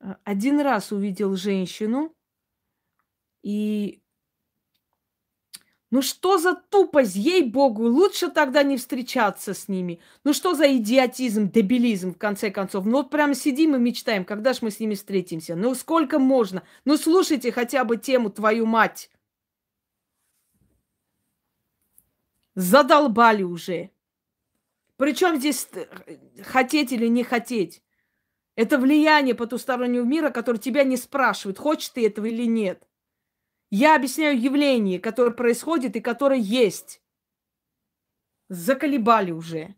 э, один раз увидел женщину и ну что за тупость, ей-богу, лучше тогда не встречаться с ними. Ну что за идиотизм, дебилизм, в конце концов. Ну вот прямо сидим и мечтаем, когда ж мы с ними встретимся. Ну сколько можно? Ну слушайте хотя бы тему «Твою мать». Задолбали уже. Причем здесь э, хотеть или не хотеть? Это влияние потустороннего мира, который тебя не спрашивает, хочешь ты этого или нет. Я объясняю явление, которое происходит и которое есть. Заколебали уже.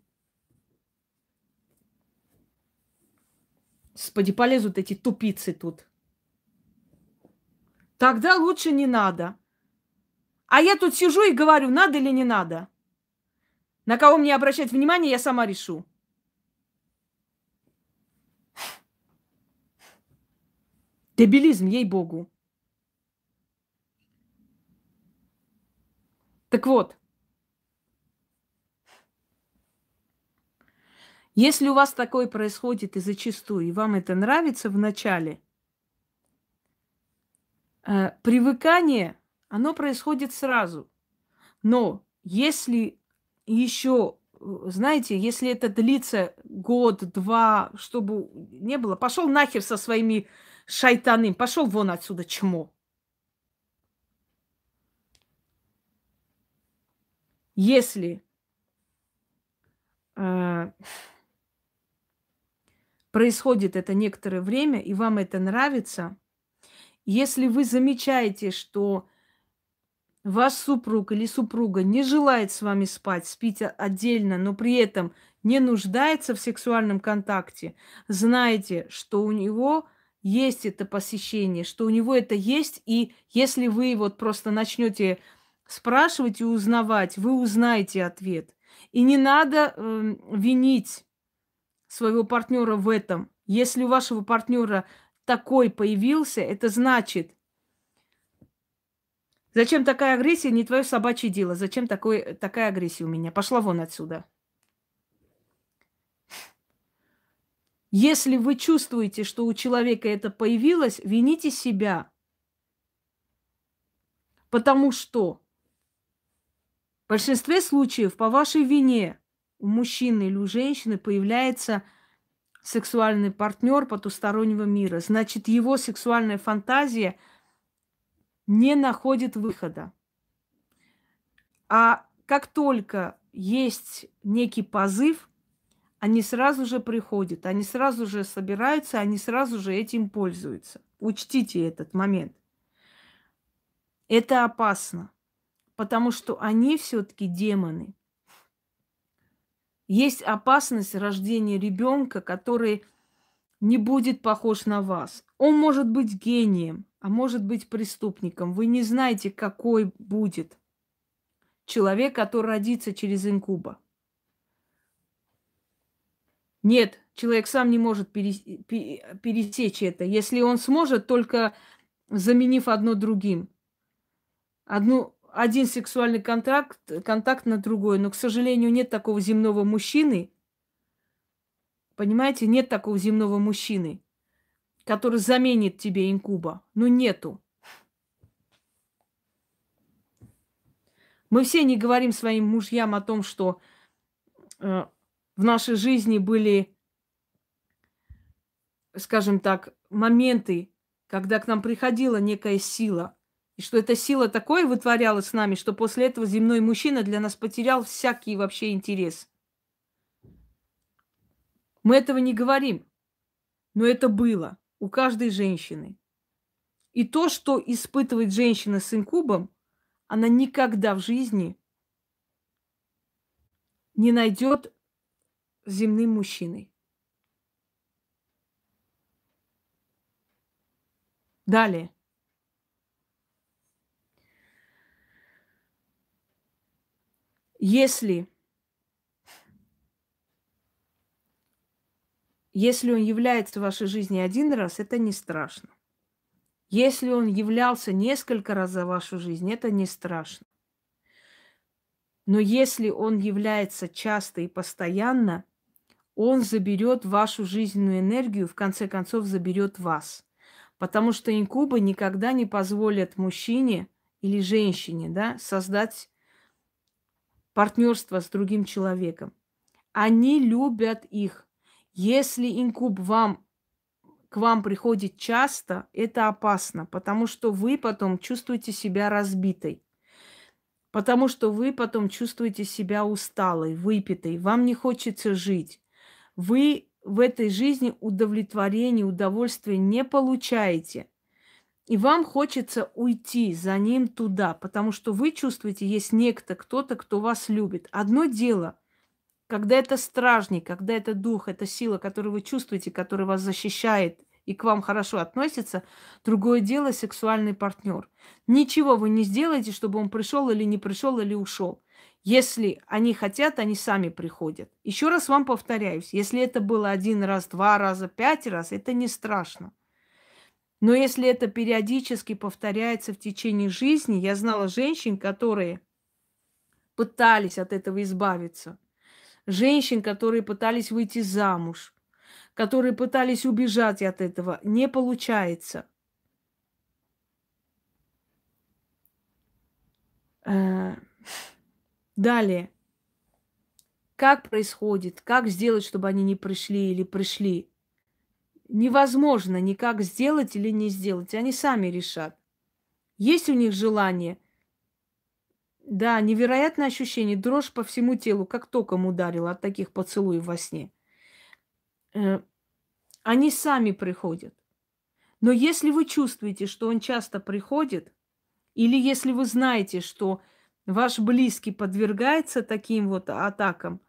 Господи, полезут эти тупицы тут. Тогда лучше не надо. А я тут сижу и говорю, надо или не надо. На кого мне обращать внимание, я сама решу. Дебилизм, ей-богу. Так вот, если у вас такое происходит и зачастую, и вам это нравится в начале, э, привыкание, оно происходит сразу. Но если еще, э, знаете, если это длится год, два, чтобы не было, пошел нахер со своими шайтаны, пошел вон отсюда, чмо. Если э, происходит это некоторое время, и вам это нравится, если вы замечаете, что ваш супруг или супруга не желает с вами спать, спите отдельно, но при этом не нуждается в сексуальном контакте, знайте, что у него есть это посещение, что у него это есть, и если вы вот просто начнете спрашивать и узнавать, вы узнаете ответ. И не надо э, винить своего партнера в этом. Если у вашего партнера такой появился, это значит, Зачем такая агрессия? Не твое собачье дело. Зачем такой, такая агрессия у меня? Пошла вон отсюда. Если вы чувствуете, что у человека это появилось, вините себя. Потому что в большинстве случаев по вашей вине у мужчины или у женщины появляется сексуальный партнер потустороннего мира. Значит, его сексуальная фантазия – не находит выхода. А как только есть некий позыв, они сразу же приходят, они сразу же собираются, они сразу же этим пользуются. Учтите этот момент. Это опасно, потому что они все-таки демоны. Есть опасность рождения ребенка, который не будет похож на вас. Он может быть гением, а может быть преступником. Вы не знаете, какой будет человек, который родится через инкуба. Нет, человек сам не может пересечь это. Если он сможет, только заменив одно другим. Одну, один сексуальный контакт, контакт на другой. Но, к сожалению, нет такого земного мужчины. Понимаете, нет такого земного мужчины который заменит тебе инкуба. Ну, нету. Мы все не говорим своим мужьям о том, что э, в нашей жизни были, скажем так, моменты, когда к нам приходила некая сила, и что эта сила такое вытворяла с нами, что после этого земной мужчина для нас потерял всякий вообще интерес. Мы этого не говорим, но это было – у каждой женщины. И то, что испытывает женщина с инкубом, она никогда в жизни не найдет земным мужчиной. Далее. Если Если он является в вашей жизни один раз, это не страшно. Если он являлся несколько раз за вашу жизнь, это не страшно. Но если он является часто и постоянно, он заберет вашу жизненную энергию, в конце концов заберет вас. Потому что инкубы никогда не позволят мужчине или женщине да, создать партнерство с другим человеком. Они любят их. Если инкуб вам к вам приходит часто, это опасно, потому что вы потом чувствуете себя разбитой, потому что вы потом чувствуете себя усталой, выпитой, вам не хочется жить. Вы в этой жизни удовлетворения, удовольствия не получаете. И вам хочется уйти за ним туда, потому что вы чувствуете, есть некто, кто-то, кто вас любит. Одно дело – когда это стражник, когда это дух, это сила, которую вы чувствуете, которая вас защищает и к вам хорошо относится, другое дело сексуальный партнер. Ничего вы не сделаете, чтобы он пришел или не пришел, или ушел. Если они хотят, они сами приходят. Еще раз вам повторяюсь, если это было один раз, два раза, пять раз, это не страшно. Но если это периодически повторяется в течение жизни, я знала женщин, которые пытались от этого избавиться – женщин, которые пытались выйти замуж, которые пытались убежать от этого. Не получается. Э, далее. Как происходит? Как сделать, чтобы они не пришли или пришли? Невозможно никак сделать или не сделать. Они сами решат. Есть у них желание, да, невероятное ощущение, дрожь по всему телу, как током ударила от таких поцелуев во сне. Э, они сами приходят. Но если вы чувствуете, что он часто приходит, или если вы знаете, что ваш близкий подвергается таким вот атакам,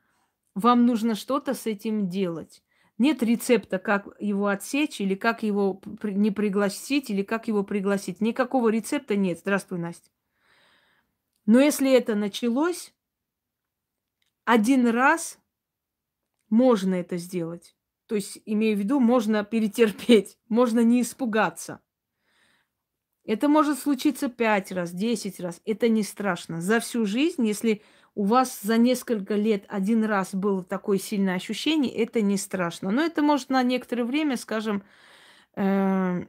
вам нужно что-то с этим делать. Нет рецепта, как его отсечь, или как его не пригласить, или как его пригласить. Никакого рецепта нет. Здравствуй, Настя. Но если это началось, один раз можно это сделать. То есть, имею в виду, можно перетерпеть, (laughs) можно не испугаться. Это может случиться пять раз, десять раз. Это не страшно. За всю жизнь, если у вас за несколько лет один раз было такое сильное ощущение, это не страшно. Но это может на некоторое время, скажем, э-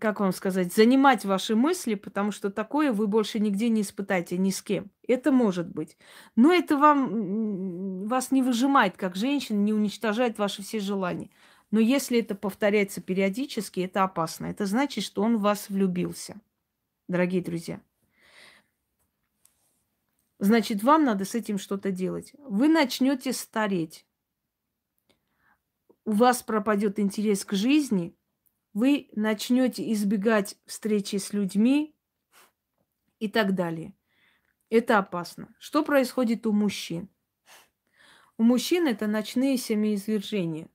как вам сказать, занимать ваши мысли, потому что такое вы больше нигде не испытаете ни с кем. Это может быть. Но это вам, вас не выжимает, как женщина не уничтожает ваши все желания. Но если это повторяется периодически, это опасно. Это значит, что он в вас влюбился, дорогие друзья. Значит, вам надо с этим что-то делать. Вы начнете стареть. У вас пропадет интерес к жизни – вы начнете избегать встречи с людьми и так далее. Это опасно. Что происходит у мужчин? У мужчин это ночные семиизвержения.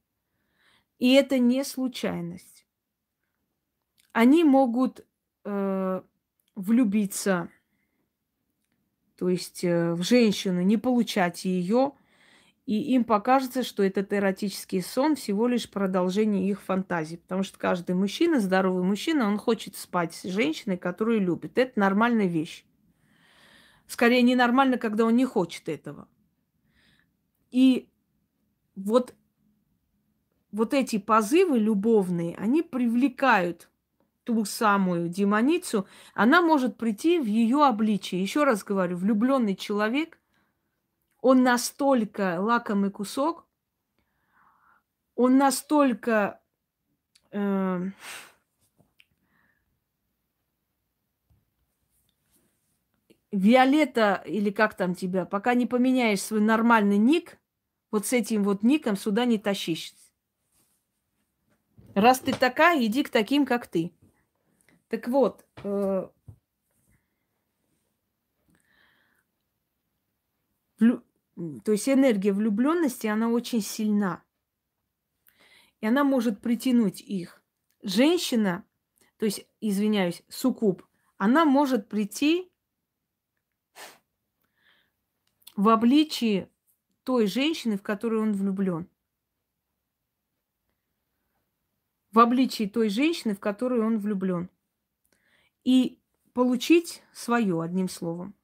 И это не случайность. Они могут э, влюбиться, то есть э, в женщину, не получать ее, и им покажется, что этот эротический сон всего лишь продолжение их фантазии, Потому что каждый мужчина, здоровый мужчина, он хочет спать с женщиной, которую любит. Это нормальная вещь. Скорее, ненормально, когда он не хочет этого. И вот, вот эти позывы любовные, они привлекают ту самую демоницу. Она может прийти в ее обличие. Еще раз говорю, влюбленный человек он настолько лакомый кусок, он настолько э, Виолетта, или как там тебя, пока не поменяешь свой нормальный ник, вот с этим вот ником сюда не тащишься. Раз ты такая, иди к таким, как ты. Так вот, э, то есть энергия влюбленности, она очень сильна. И она может притянуть их. Женщина, то есть, извиняюсь, сукуп, она может прийти в обличии той женщины, в которую он влюблен. В обличии той женщины, в которую он влюблен. И получить свое, одним словом.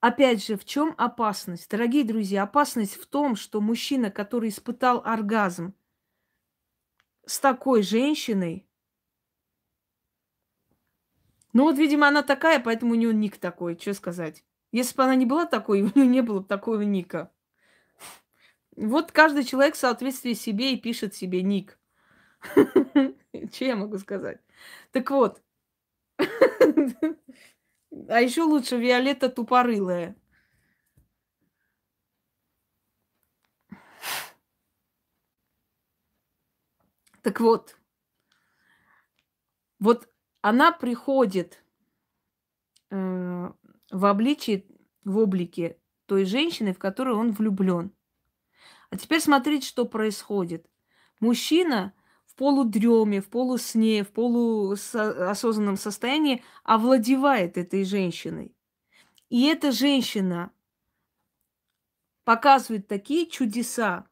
Опять же, в чем опасность? Дорогие друзья, опасность в том, что мужчина, который испытал оргазм с такой женщиной, ну вот, видимо, она такая, поэтому у нее ник такой, что сказать. Если бы она не была такой, (laughs) у нее не было бы такого ника. Вот каждый человек в соответствии себе и пишет себе ник. (laughs) Че я могу сказать? Так вот, (laughs) А еще лучше Виолетта тупорылая. Так вот, вот она приходит э, в обличии, в облике той женщины, в которую он влюблен. А теперь смотрите, что происходит. Мужчина полудреме, в полусне, в полуосознанном состоянии овладевает этой женщиной. И эта женщина показывает такие чудеса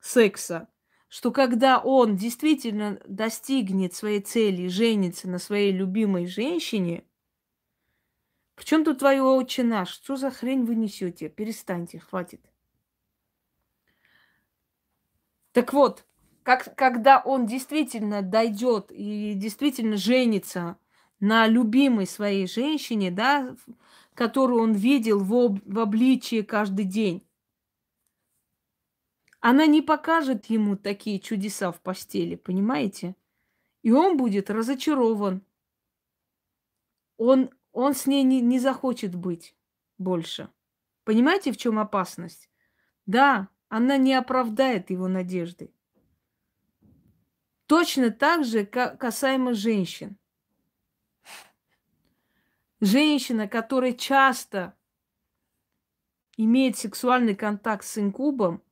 секса, что когда он действительно достигнет своей цели, женится на своей любимой женщине, в чем тут твое отче наш? Что за хрень вы несете? Перестаньте, хватит. Так вот, как, когда он действительно дойдет и действительно женится на любимой своей женщине, да, которую он видел в, об, в обличии каждый день. Она не покажет ему такие чудеса в постели, понимаете? И он будет разочарован. Он, он с ней не, не захочет быть больше. Понимаете, в чем опасность? Да, она не оправдает его надежды. Точно так же касаемо женщин. Женщина, которая часто имеет сексуальный контакт с инкубом,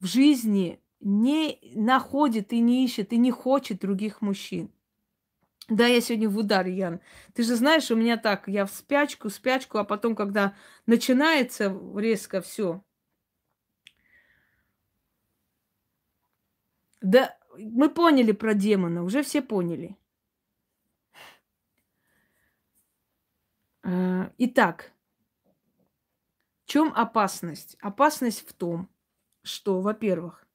в жизни не находит и не ищет, и не хочет других мужчин. Да, я сегодня в ударе, Ян. Ты же знаешь, у меня так, я в спячку, спячку, а потом, когда начинается резко все. Да, мы поняли про демона, уже все поняли. Э, итак, в чем опасность? Опасность в том, что, во-первых,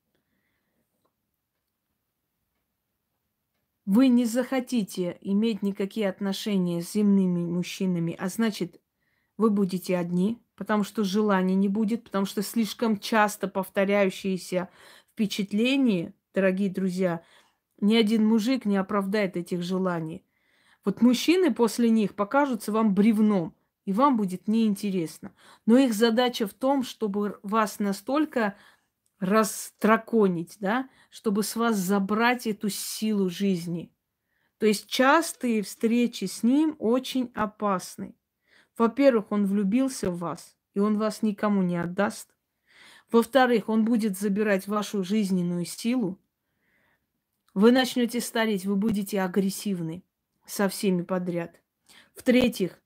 вы не захотите иметь никакие отношения с земными мужчинами, а значит, вы будете одни, потому что желания не будет, потому что слишком часто повторяющиеся впечатления дорогие друзья, ни один мужик не оправдает этих желаний. Вот мужчины после них покажутся вам бревном, и вам будет неинтересно. Но их задача в том, чтобы вас настолько растраконить, да, чтобы с вас забрать эту силу жизни. То есть частые встречи с ним очень опасны. Во-первых, он влюбился в вас, и он вас никому не отдаст. Во-вторых, он будет забирать вашу жизненную силу. Вы начнете стареть, вы будете агрессивны со всеми подряд. В-третьих,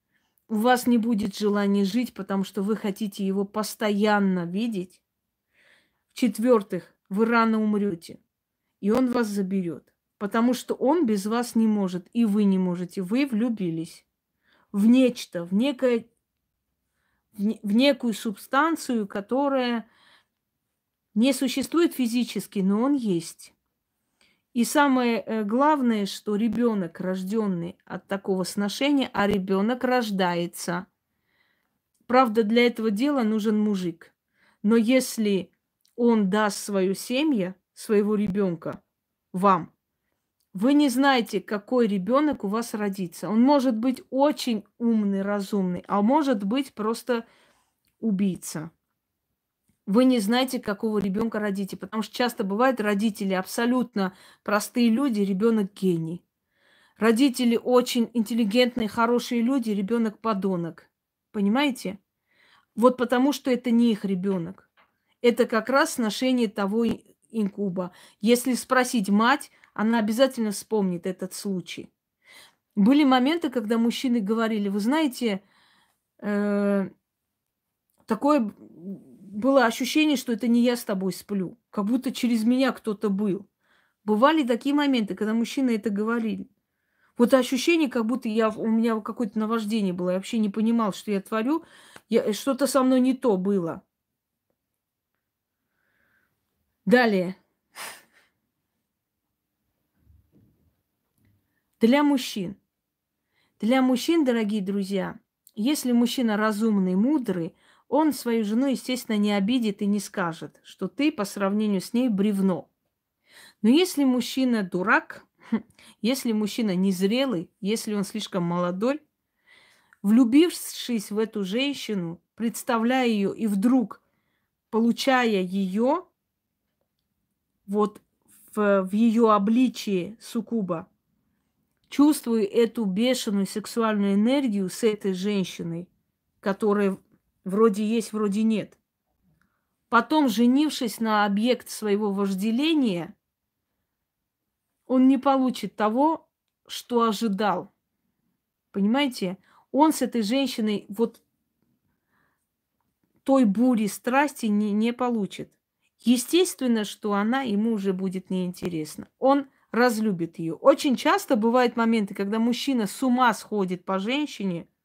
у вас не будет желания жить, потому что вы хотите его постоянно видеть. В-четвертых, вы рано умрете, и он вас заберет, потому что он без вас не может, и вы не можете. Вы влюбились в нечто, в некое в некую субстанцию, которая не существует физически, но он есть. И самое э, главное, что ребенок рожденный от такого сношения, а ребенок рождается. Правда, для этого дела нужен мужик. Но если он даст свою семью, своего ребенка вам, вы не знаете, какой ребенок у вас родится. Он может быть очень умный, разумный, а может быть просто убийца вы не знаете, какого ребенка родите. Потому что часто бывает, родители абсолютно простые люди, ребенок гений. Родители очень интеллигентные, хорошие люди, ребенок подонок. Понимаете? Вот потому что это не их ребенок. Это как раз сношение того инкуба. Если спросить мать, она обязательно вспомнит этот случай. Были моменты, когда мужчины говорили, вы знаете, э, такое было ощущение, что это не я с тобой сплю, как будто через меня кто-то был. Бывали такие моменты, когда мужчины это говорили. Вот ощущение, как будто я, у меня какое-то наваждение было, я вообще не понимал, что я творю, я, э, что-то со мной не то было. Далее. Для мужчин. Для мужчин, дорогие друзья, если мужчина разумный, мудрый – он свою жену, естественно, не обидит и не скажет, что ты по сравнению с ней бревно. Но если мужчина дурак, (laughs) если мужчина незрелый, если он слишком молодой, влюбившись в эту женщину, представляя ее и вдруг получая ее вот в, в ее обличии сукуба, чувствую эту бешеную сексуальную энергию с этой женщиной, которая Вроде есть, вроде нет. Потом, женившись на объект своего вожделения, он не получит того, что ожидал. Понимаете? Он с этой женщиной вот той бури страсти не, не получит. Естественно, что она ему уже будет неинтересна. Он разлюбит ее. Очень часто бывают моменты, когда мужчина с ума сходит по женщине –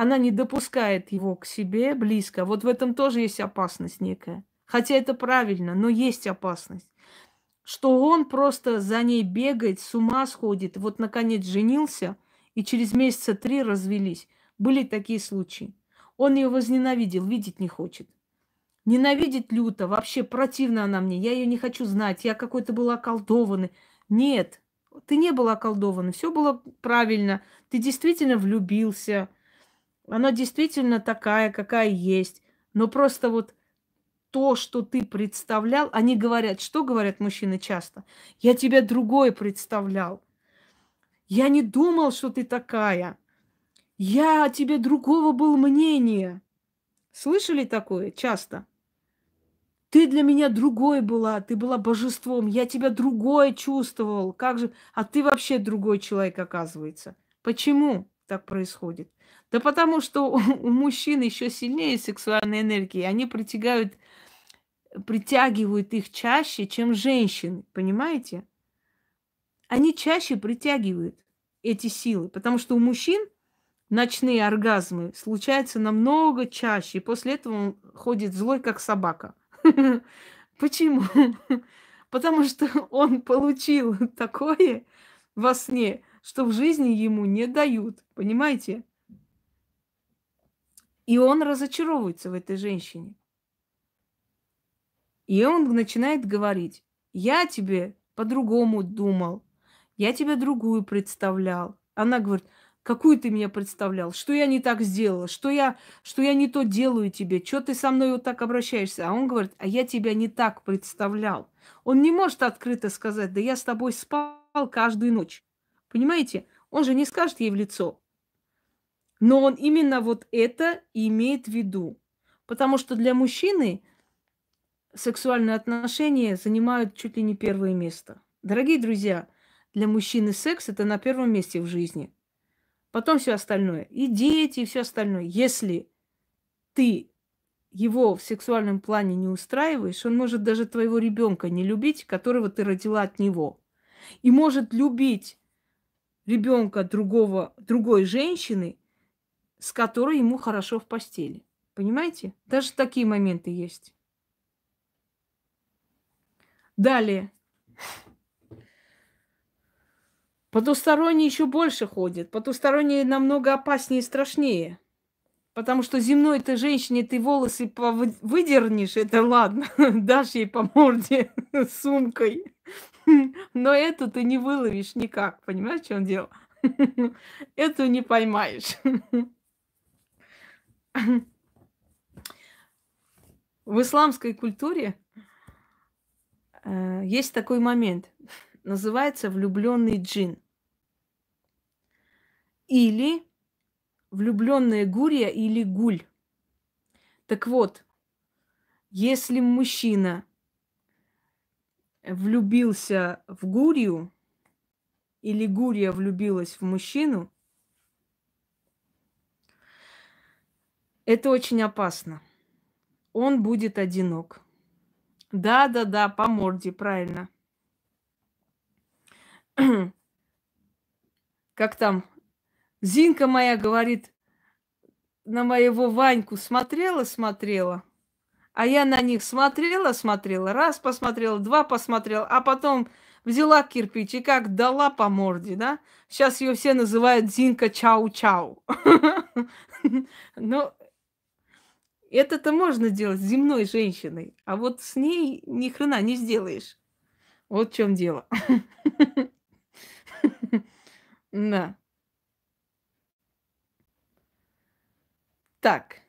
она не допускает его к себе близко. Вот в этом тоже есть опасность некая. Хотя это правильно, но есть опасность. Что он просто за ней бегает, с ума сходит. Вот, наконец, женился, и через месяца три развелись. Были такие случаи. Он ее возненавидел, видеть не хочет. Ненавидит люто, вообще противна она мне, я ее не хочу знать, я какой-то был околдованный. Нет, ты не был околдован, все было правильно, ты действительно влюбился, она действительно такая, какая есть. Но просто вот то, что ты представлял, они говорят, что говорят мужчины часто? Я тебя другой представлял. Я не думал, что ты такая. Я о тебе другого был мнения. Слышали такое часто? Ты для меня другой была, ты была божеством, я тебя другое чувствовал. Как же, а ты вообще другой человек, оказывается. Почему? так происходит? Да потому что (laughs) у мужчин еще сильнее сексуальная энергия, они притягивают, притягивают их чаще, чем женщины, понимаете? Они чаще притягивают эти силы, потому что у мужчин ночные оргазмы случаются намного чаще, и после этого он ходит злой, как собака. (laughs) Почему? (laughs) Потому что он получил такое во сне, что в жизни ему не дают, понимаете? И он разочаровывается в этой женщине. И он начинает говорить, я тебе по-другому думал, я тебе другую представлял. Она говорит, какую ты меня представлял, что я не так сделала, что я, что я не то делаю тебе, что ты со мной вот так обращаешься. А он говорит, а я тебя не так представлял. Он не может открыто сказать, да я с тобой спал каждую ночь. Понимаете? Он же не скажет ей в лицо. Но он именно вот это имеет в виду. Потому что для мужчины сексуальные отношения занимают чуть ли не первое место. Дорогие друзья, для мужчины секс это на первом месте в жизни. Потом все остальное. И дети, и все остальное. Если ты его в сексуальном плане не устраиваешь, он может даже твоего ребенка не любить, которого ты родила от него. И может любить ребенка другого, другой женщины, с которой ему хорошо в постели. Понимаете? Даже такие моменты есть. Далее. Потусторонние еще больше ходят. Потусторонние намного опаснее и страшнее. Потому что земной ты женщине, ты волосы повыдернешь, это ладно. (laughs) Дашь ей по морде (laughs) сумкой. (laughs) Но эту ты не выловишь никак, понимаешь, в чем дело? (laughs) Эту не поймаешь. (laughs) В исламской культуре э, есть такой момент. Называется влюбленный джин. Или влюбленная гурия или гуль. Так вот, если мужчина влюбился в Гурию, или Гурия влюбилась в мужчину, это очень опасно. Он будет одинок. Да, да, да, по морде, правильно. Как там? Зинка моя говорит, на моего Ваньку смотрела, смотрела – а я на них смотрела, смотрела, раз посмотрела, два посмотрела, а потом взяла кирпич и как дала по морде, да? Сейчас ее все называют Зинка Чау-Чау. (laughs) Но ну, это-то можно делать с земной женщиной, а вот с ней ни хрена не сделаешь. Вот в чем дело. (laughs) Да. Так.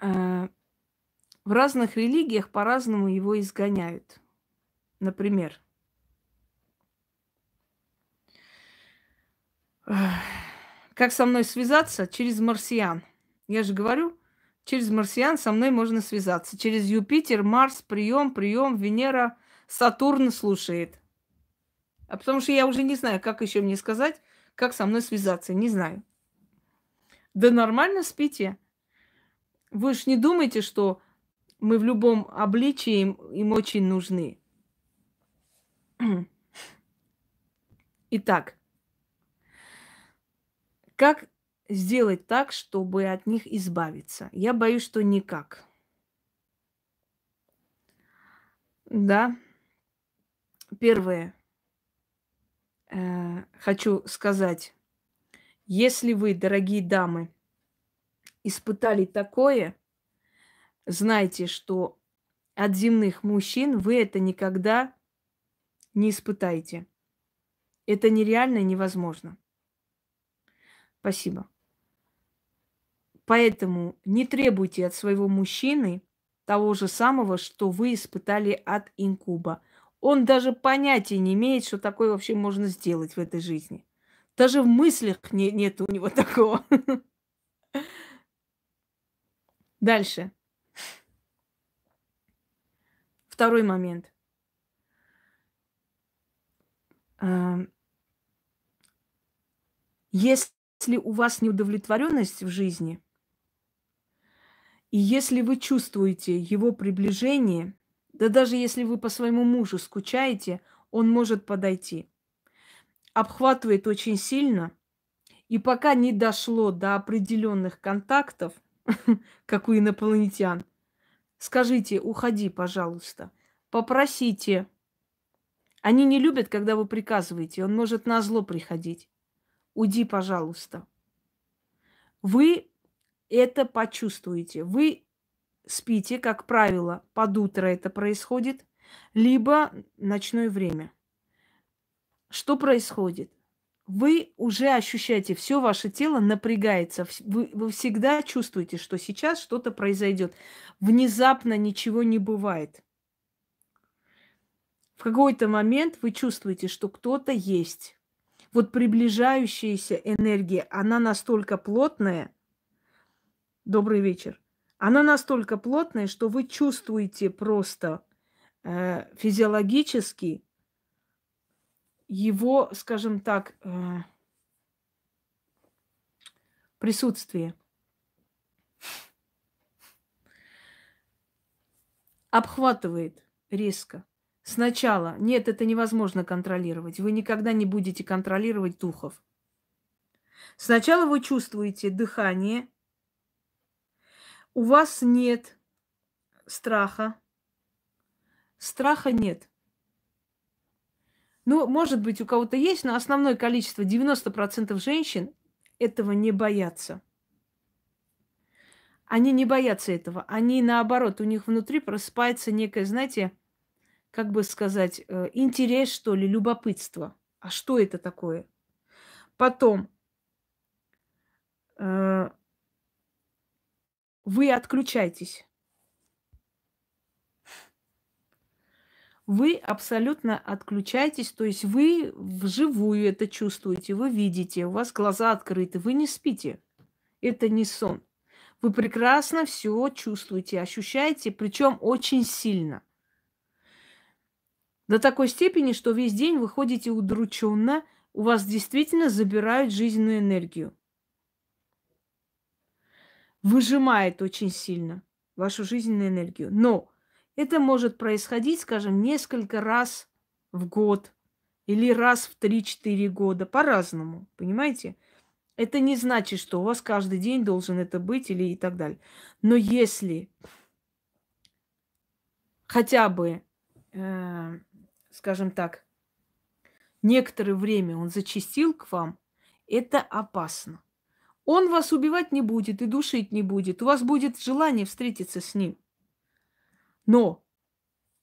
Э, в разных религиях по-разному его изгоняют. Например, как со мной связаться? Через марсиан. Я же говорю, через марсиан со мной можно связаться. Через Юпитер, Марс, прием, прием, Венера, Сатурн слушает. А потому что я уже не знаю, как еще мне сказать, как со мной связаться? Не знаю. Да нормально спите. Вы ж не думаете, что мы в любом обличии им, им очень нужны. Итак, как сделать так, чтобы от них избавиться? Я боюсь, что никак. Да. Первое. Э, хочу сказать, если вы, дорогие дамы, испытали такое, знайте, что от земных мужчин вы это никогда не испытаете. Это нереально и невозможно. Спасибо. Поэтому не требуйте от своего мужчины того же самого, что вы испытали от инкуба – он даже понятия не имеет, что такое вообще можно сделать в этой жизни. Даже в мыслях не, нет у него (laughs) такого. Дальше. Второй момент. А, если у вас неудовлетворенность в жизни, и если вы чувствуете его приближение, да даже если вы по своему мужу скучаете, он может подойти. Обхватывает очень сильно. И пока не дошло до определенных контактов, (laughs) как у инопланетян, скажите, уходи, пожалуйста. Попросите. Они не любят, когда вы приказываете. Он может на зло приходить. Уйди, пожалуйста. Вы это почувствуете. Вы спите, как правило, под утро это происходит, либо ночное время. Что происходит? Вы уже ощущаете, все ваше тело напрягается. Вы, вы всегда чувствуете, что сейчас что-то произойдет. Внезапно ничего не бывает. В какой-то момент вы чувствуете, что кто-то есть. Вот приближающаяся энергия, она настолько плотная. Добрый вечер она настолько плотная, что вы чувствуете просто э, физиологически его, скажем так, э, присутствие. Обхватывает резко. Сначала, нет, это невозможно контролировать. Вы никогда не будете контролировать духов. Сначала вы чувствуете дыхание, у вас нет страха. Страха нет. Ну, может быть, у кого-то есть, но основное количество, 90% женщин этого не боятся. Они не боятся этого. Они, наоборот, у них внутри просыпается некое, знаете, как бы сказать, э, интерес, что ли, любопытство. А что это такое? Потом, э, вы отключаетесь. Вы абсолютно отключаетесь, то есть вы вживую это чувствуете, вы видите, у вас глаза открыты, вы не спите. Это не сон. Вы прекрасно все чувствуете, ощущаете, причем очень сильно. До такой степени, что весь день вы ходите удрученно, у вас действительно забирают жизненную энергию выжимает очень сильно вашу жизненную энергию. Но это может происходить, скажем, несколько раз в год или раз в 3-4 года, по-разному, понимаете? Это не значит, что у вас каждый день должен это быть или и так далее. Но если хотя бы, э, скажем так, некоторое время он зачистил к вам, это опасно. Он вас убивать не будет и душить не будет. У вас будет желание встретиться с ним. Но,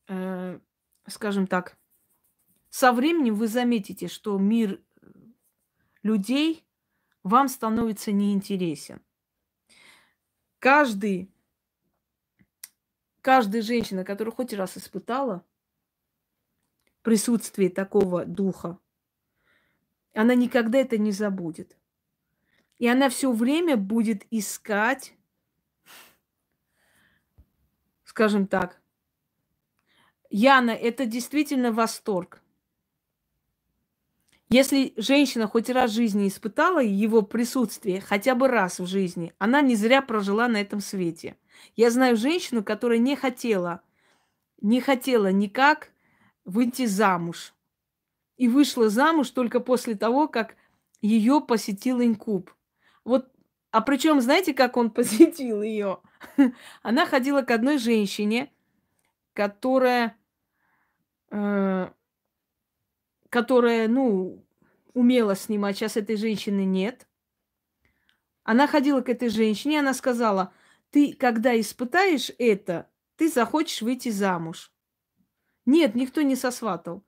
э, скажем так, со временем вы заметите, что мир э, людей вам становится неинтересен. Каждый, каждая женщина, которая хоть раз испытала присутствие такого духа, она никогда это не забудет. И она все время будет искать, скажем так, Яна, это действительно восторг. Если женщина хоть раз в жизни испытала его присутствие, хотя бы раз в жизни, она не зря прожила на этом свете. Я знаю женщину, которая не хотела, не хотела никак выйти замуж. И вышла замуж только после того, как ее посетил инкуб. Вот, а причем, знаете, как он (laughs) посетил ее? Она ходила к одной женщине, которая, э, которая, ну, умела снимать. Сейчас этой женщины нет. Она ходила к этой женщине, она сказала, ты, когда испытаешь это, ты захочешь выйти замуж. Нет, никто не сосватал.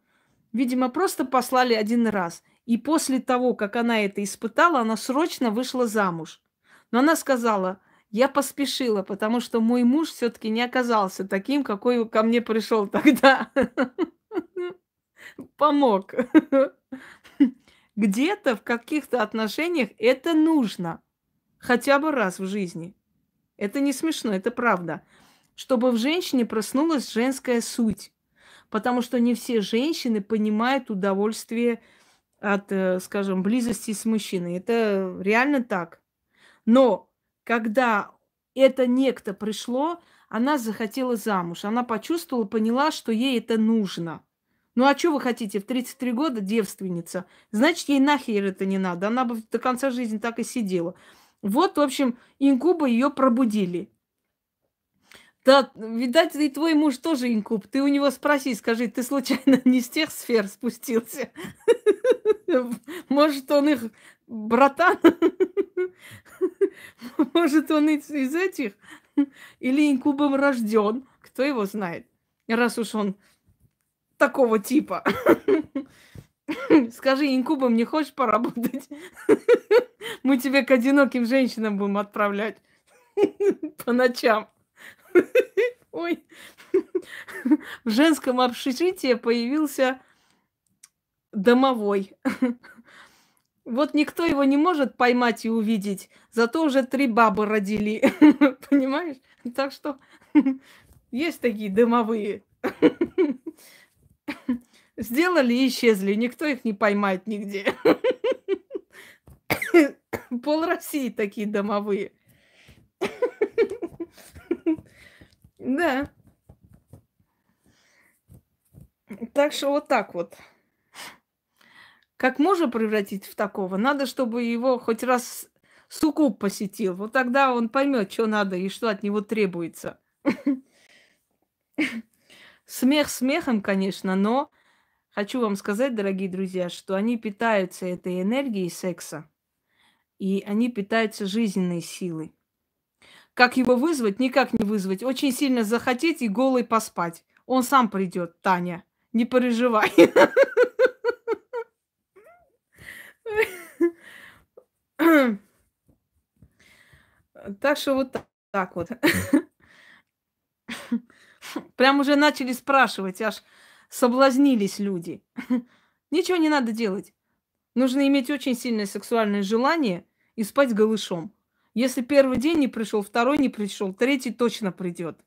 Видимо, просто послали один раз. И после того, как она это испытала, она срочно вышла замуж. Но она сказала, я поспешила, потому что мой муж все-таки не оказался таким, какой ко мне пришел тогда. (laughs) Помог. (laughs) Где-то в каких-то отношениях это нужно. Хотя бы раз в жизни. Это не смешно, это правда. Чтобы в женщине проснулась женская суть. Потому что не все женщины понимают удовольствие от, э, скажем, близости с мужчиной. Это реально так. Но когда это некто пришло, она захотела замуж. Она почувствовала, поняла, что ей это нужно. Ну а что вы хотите? В 33 года девственница. Значит, ей нахер это не надо. Она бы до конца жизни так и сидела. Вот, в общем, инкубы ее пробудили. Да, видать, и твой муж тоже инкуб. Ты у него спроси, скажи, ты случайно (laughs) не с тех сфер спустился? (laughs) (laughs) Может, он их братан? (laughs) Может, он из, из этих? Или инкубом рожден? Кто его знает? Раз уж он такого типа. (laughs) Скажи, инкубом не хочешь поработать? Мы тебя к одиноким женщинам будем отправлять по ночам. Ой. В женском общежитии появился домовой. (laughs) Вот никто его не может поймать и увидеть, зато уже три бабы родили, (laughs) понимаешь? Так что (laughs) есть такие домовые. Сделали и исчезли, никто их не поймает нигде. Пол России такие домовые. Да. Так что вот так вот. Как можно превратить в такого? Надо, чтобы его хоть раз суккуб посетил. Вот тогда он поймет, что надо и что от него требуется. (laughs) Смех смехом, конечно, но хочу вам сказать, дорогие друзья, что они питаются этой энергией секса. И они питаются жизненной силой. Как его вызвать? Никак не вызвать. Очень сильно захотеть и голый поспать. Он сам придет, Таня. Не переживай. (laughs) (laughs) Так что вот так вот. (laughs) Прям уже начали спрашивать, аж соблазнились люди. (laughs) Ничего не надо делать. Нужно иметь очень сильное сексуальное желание и спать голышом. Если первый день не пришел, второй не пришел, третий точно придет.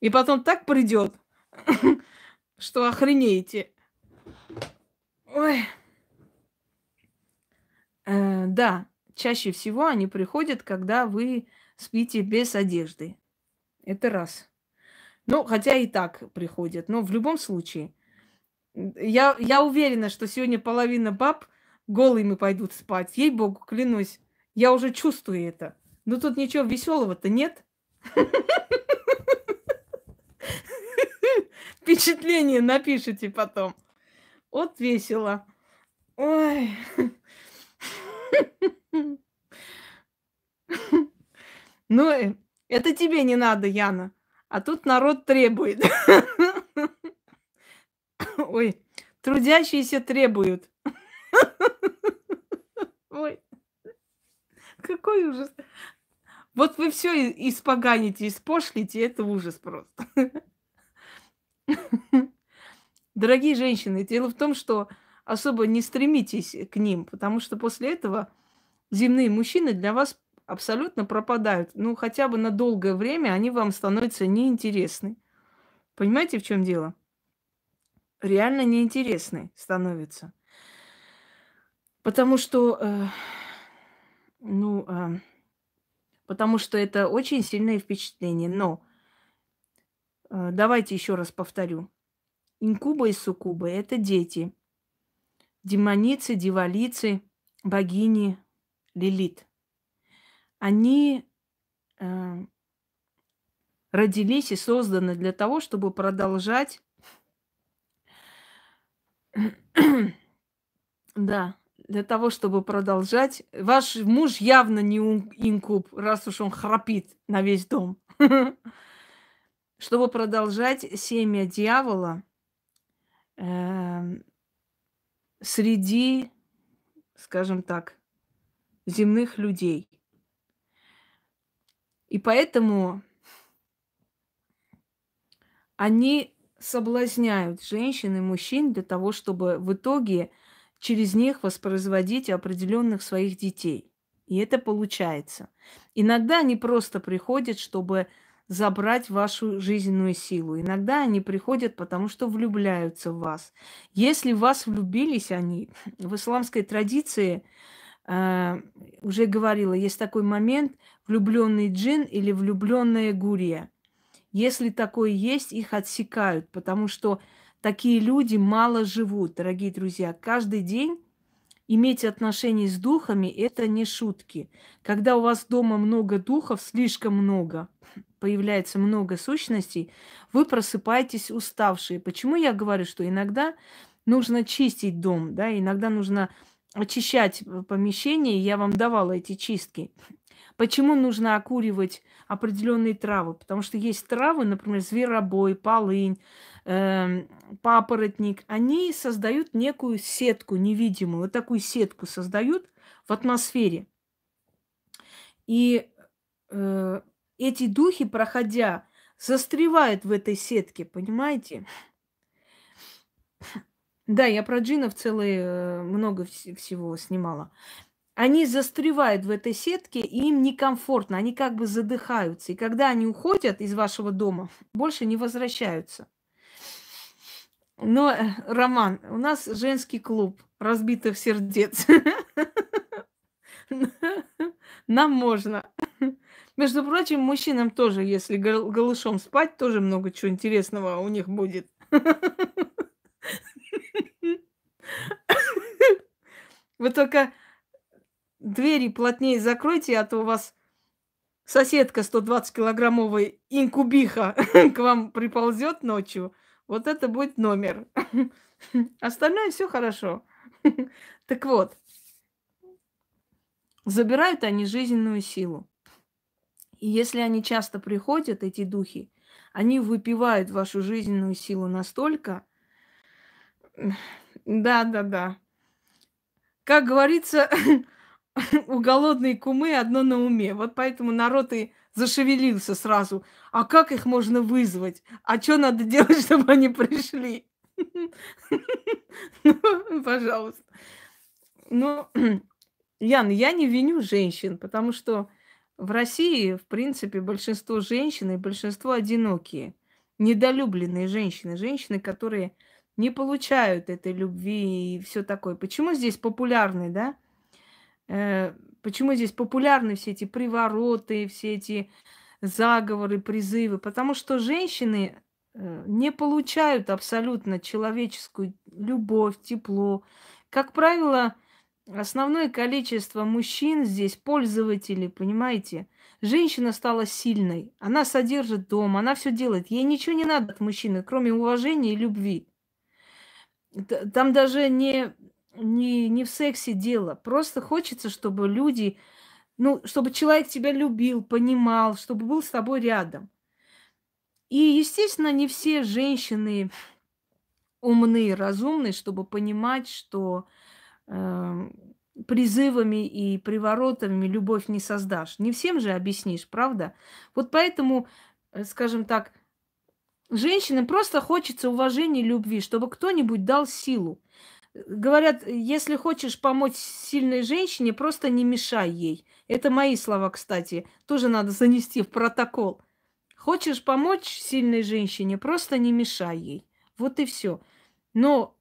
И потом так придет, что охренеете. Ой. Э, да, чаще всего они приходят, когда вы спите без одежды. Это раз. Ну, хотя и так приходят. Но в любом случае, я, я уверена, что сегодня половина баб голыми пойдут спать. Ей-богу, клянусь, я уже чувствую это. Но ну, тут ничего веселого-то нет. (laughs) Впечатление напишите потом. Вот весело. Ой. (laughs) Ну, э, это тебе не надо, Яна. А тут народ требует. (laughs) Ой, трудящиеся требуют. (laughs) Ой, какой ужас. Вот вы все испоганите, испошлите, это ужас просто. Дорогие женщины, дело в том, что особо не стремитесь э, к ним, потому что после этого земные мужчины для вас абсолютно пропадают. Ну, хотя бы на долгое время они вам становятся неинтересны. Понимаете, в чем дело? Реально неинтересны становятся. Потому что, э, ну, э, потому что это очень сильное впечатление. Но э, давайте еще раз повторю. Инкуба и суккуба – это дети демоницы, дивалицы, богини Лилит. Они э, родились и созданы для того, чтобы продолжать (clears throat) да, для того, чтобы продолжать. Ваш муж явно не инкуб, раз уж он храпит на весь дом. (laughs) Чтобы продолжать семя дьявола, э, среди, скажем так, земных людей. И поэтому они соблазняют женщин и мужчин для того, чтобы в итоге через них воспроизводить определенных своих детей. И это получается. Иногда они просто приходят, чтобы забрать вашу жизненную силу. Иногда они приходят, потому что влюбляются в вас. Если в вас влюбились они, (sniffs) в исламской традиции э, уже говорила, есть такой момент влюбленный джин или влюбленная гурия. Если такое есть, их отсекают, потому что такие люди мало живут, дорогие друзья. Каждый день Иметь отношения с духами – это не шутки. Когда у вас дома много духов, слишком много, (clears throat) появляется много сущностей, вы просыпаетесь уставшие. Почему я говорю, что иногда нужно чистить дом, да, иногда нужно очищать э, помещение, я вам давала эти чистки. (clears throat) Почему нужно окуривать определенные травы? Потому что есть травы, например, зверобой, полынь, Эм, папоротник, они создают некую сетку невидимую, вот такую сетку создают в атмосфере. И э, эти духи, проходя, застревают в этой сетке, понимаете? Да, я про джинов целые э, много всего снимала. Они застревают в этой сетке, и им некомфортно, они как бы задыхаются. И когда они уходят из вашего дома, больше не возвращаются. Но, э, Роман, у нас женский клуб разбитых сердец. (laughs) Нам можно. Между прочим, мужчинам тоже, если голышом спать, тоже много чего интересного у них будет. (laughs) Вы только двери плотнее закройте, а то у вас соседка 120-килограммовая инкубиха (laughs) к вам приползет ночью – вот это будет номер. (laughs) Остальное все хорошо. (laughs) Так вот, забирают они жизненную силу. И если они часто приходят, эти духи, они выпивают вашу жизненную силу настолько. Да, да, да. Как говорится, (laughs) у голодной кумы одно на уме. Вот поэтому народ и зашевелился сразу. А как их можно вызвать? А что надо делать, (laughs) чтобы они пришли? (laughs) Ну, пожалуйста. Ну, (clears throat) Ян, я не виню женщин, потому что в России, в принципе, большинство женщин и большинство одинокие, недолюбленные женщины, женщины, которые не получают этой любви и все такое. Почему здесь популярны, да? Э, Почему здесь популярны все эти привороты, все эти заговоры, призывы? Потому что женщины э, не получают абсолютно человеческую любовь, тепло. Как правило, основное количество мужчин здесь пользователи, понимаете? Женщина стала сильной, она содержит дом, она все делает. Ей ничего не надо от мужчины, кроме уважения и любви. Там даже не не, не в сексе дело. Просто хочется, чтобы люди, ну, чтобы человек тебя любил, понимал, чтобы был с тобой рядом. И, естественно, не все женщины умные, разумные, чтобы понимать, что э, призывами и приворотами любовь не создашь. Не всем же объяснишь, правда? Вот поэтому, э, скажем так, женщинам просто хочется уважения и любви, чтобы кто-нибудь дал силу. Говорят, если хочешь помочь сильной женщине, просто не мешай ей. Это мои слова, кстати. Тоже надо занести в протокол. Хочешь помочь сильной женщине, просто не мешай ей. Вот и все. Но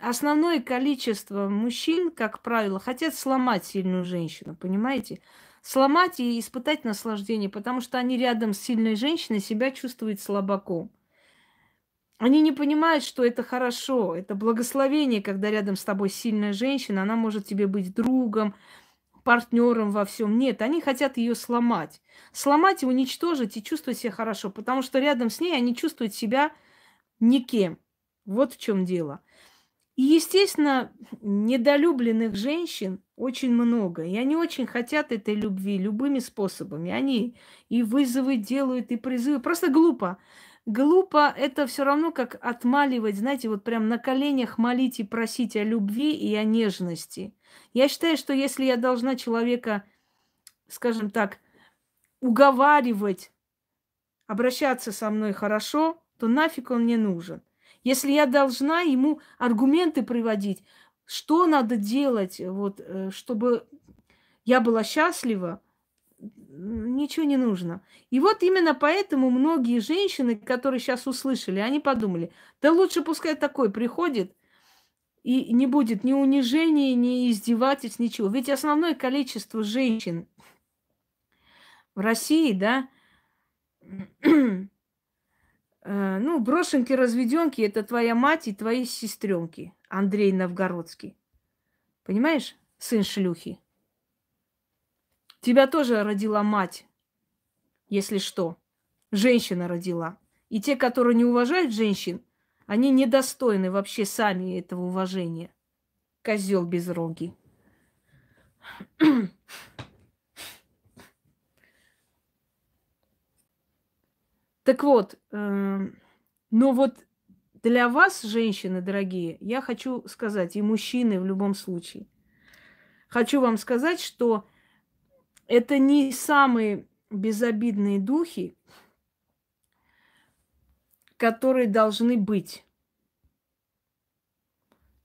основное количество мужчин, как правило, хотят сломать сильную женщину, понимаете? Сломать и испытать наслаждение, потому что они рядом с сильной женщиной себя чувствуют слабаком. Они не понимают, что это хорошо, это благословение, когда рядом с тобой сильная женщина, она может тебе быть другом, партнером во всем. Нет, они хотят ее сломать. Сломать и уничтожить и чувствовать себя хорошо, потому что рядом с ней они чувствуют себя никем. Вот в чем дело. И, естественно, недолюбленных женщин очень много. И они очень хотят этой любви любыми способами. Они и вызовы делают, и призывы. Просто глупо. Глупо это все равно как отмаливать, знаете, вот прям на коленях молить и просить о любви и о нежности. Я считаю, что если я должна человека, скажем так, уговаривать, обращаться со мной хорошо, то нафиг он мне нужен. Если я должна ему аргументы приводить, что надо делать, вот, э, чтобы я была счастлива, ничего не нужно. И вот именно поэтому многие женщины, которые сейчас услышали, они подумали, да лучше пускай такой приходит, и не будет ни унижения, ни издевательств, ничего. Ведь основное количество женщин в России, да, (clears throat) э, ну, брошенки, разведенки это твоя мать и твои сестренки, Андрей Новгородский. Понимаешь, сын шлюхи. Тебя тоже родила мать, если что. Женщина родила. И те, которые не уважают женщин, они недостойны вообще сами этого уважения. Козел без роги. (clears throat) Так вот, э, но вот для вас, женщины дорогие, я хочу сказать, и мужчины в любом случае, хочу вам сказать, что это не самые безобидные духи, которые должны быть.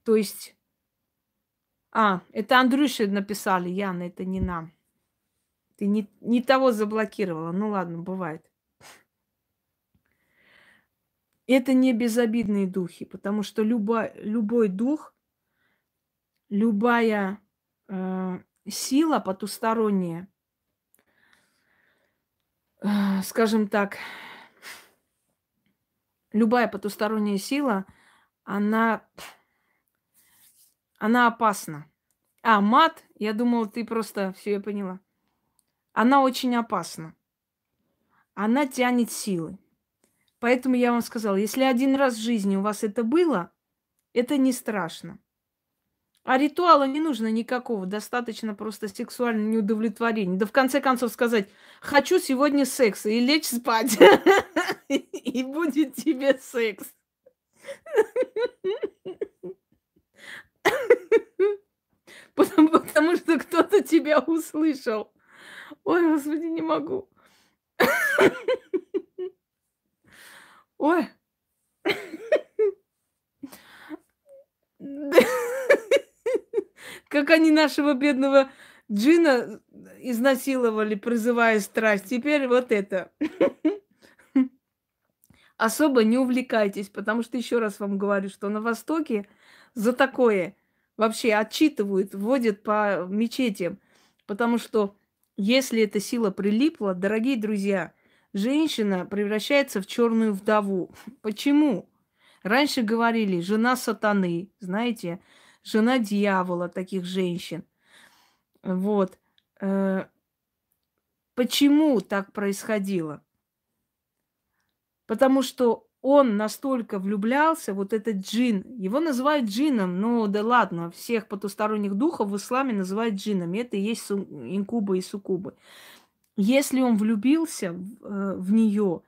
То есть... А, это Андрюше написали, Яна, это не нам. Ты не, не того заблокировала. Ну ладно, бывает. Это не безобидные духи, потому что любо, любой дух, любая э, сила потусторонняя, скажем так, любая потусторонняя сила, она, она опасна. А, мат, я думала, ты просто все я поняла. Она очень опасна. Она тянет силы. Поэтому я вам сказала, если один раз в жизни у вас это было, это не страшно. А ритуала не нужно никакого, достаточно просто сексуального неудовлетворения. Да в конце концов сказать, хочу сегодня секса и лечь спать. (laughs) И будет тебе секс. (laughs) Потому, потому что кто-то тебя услышал. Ой, господи, не могу. (laughs) Ой. Как они нашего бедного Джина э, изнасиловали, призывая страсть. Теперь вот это. (laughs) Особо не увлекайтесь, потому что еще раз вам говорю, что на Востоке за такое вообще отчитывают, вводят по мечетям. Потому что если эта сила прилипла, дорогие друзья, женщина превращается в черную вдову. (laughs) Почему? Раньше говорили, жена сатаны, знаете, жена дьявола таких женщин. Вот. Э, почему так происходило? Потому что он настолько влюблялся, вот этот джин, его называют джином, ну да ладно, всех потусторонних духов в исламе называют джинами, это и есть инкубы и сукубы. Если он влюбился в э, нее,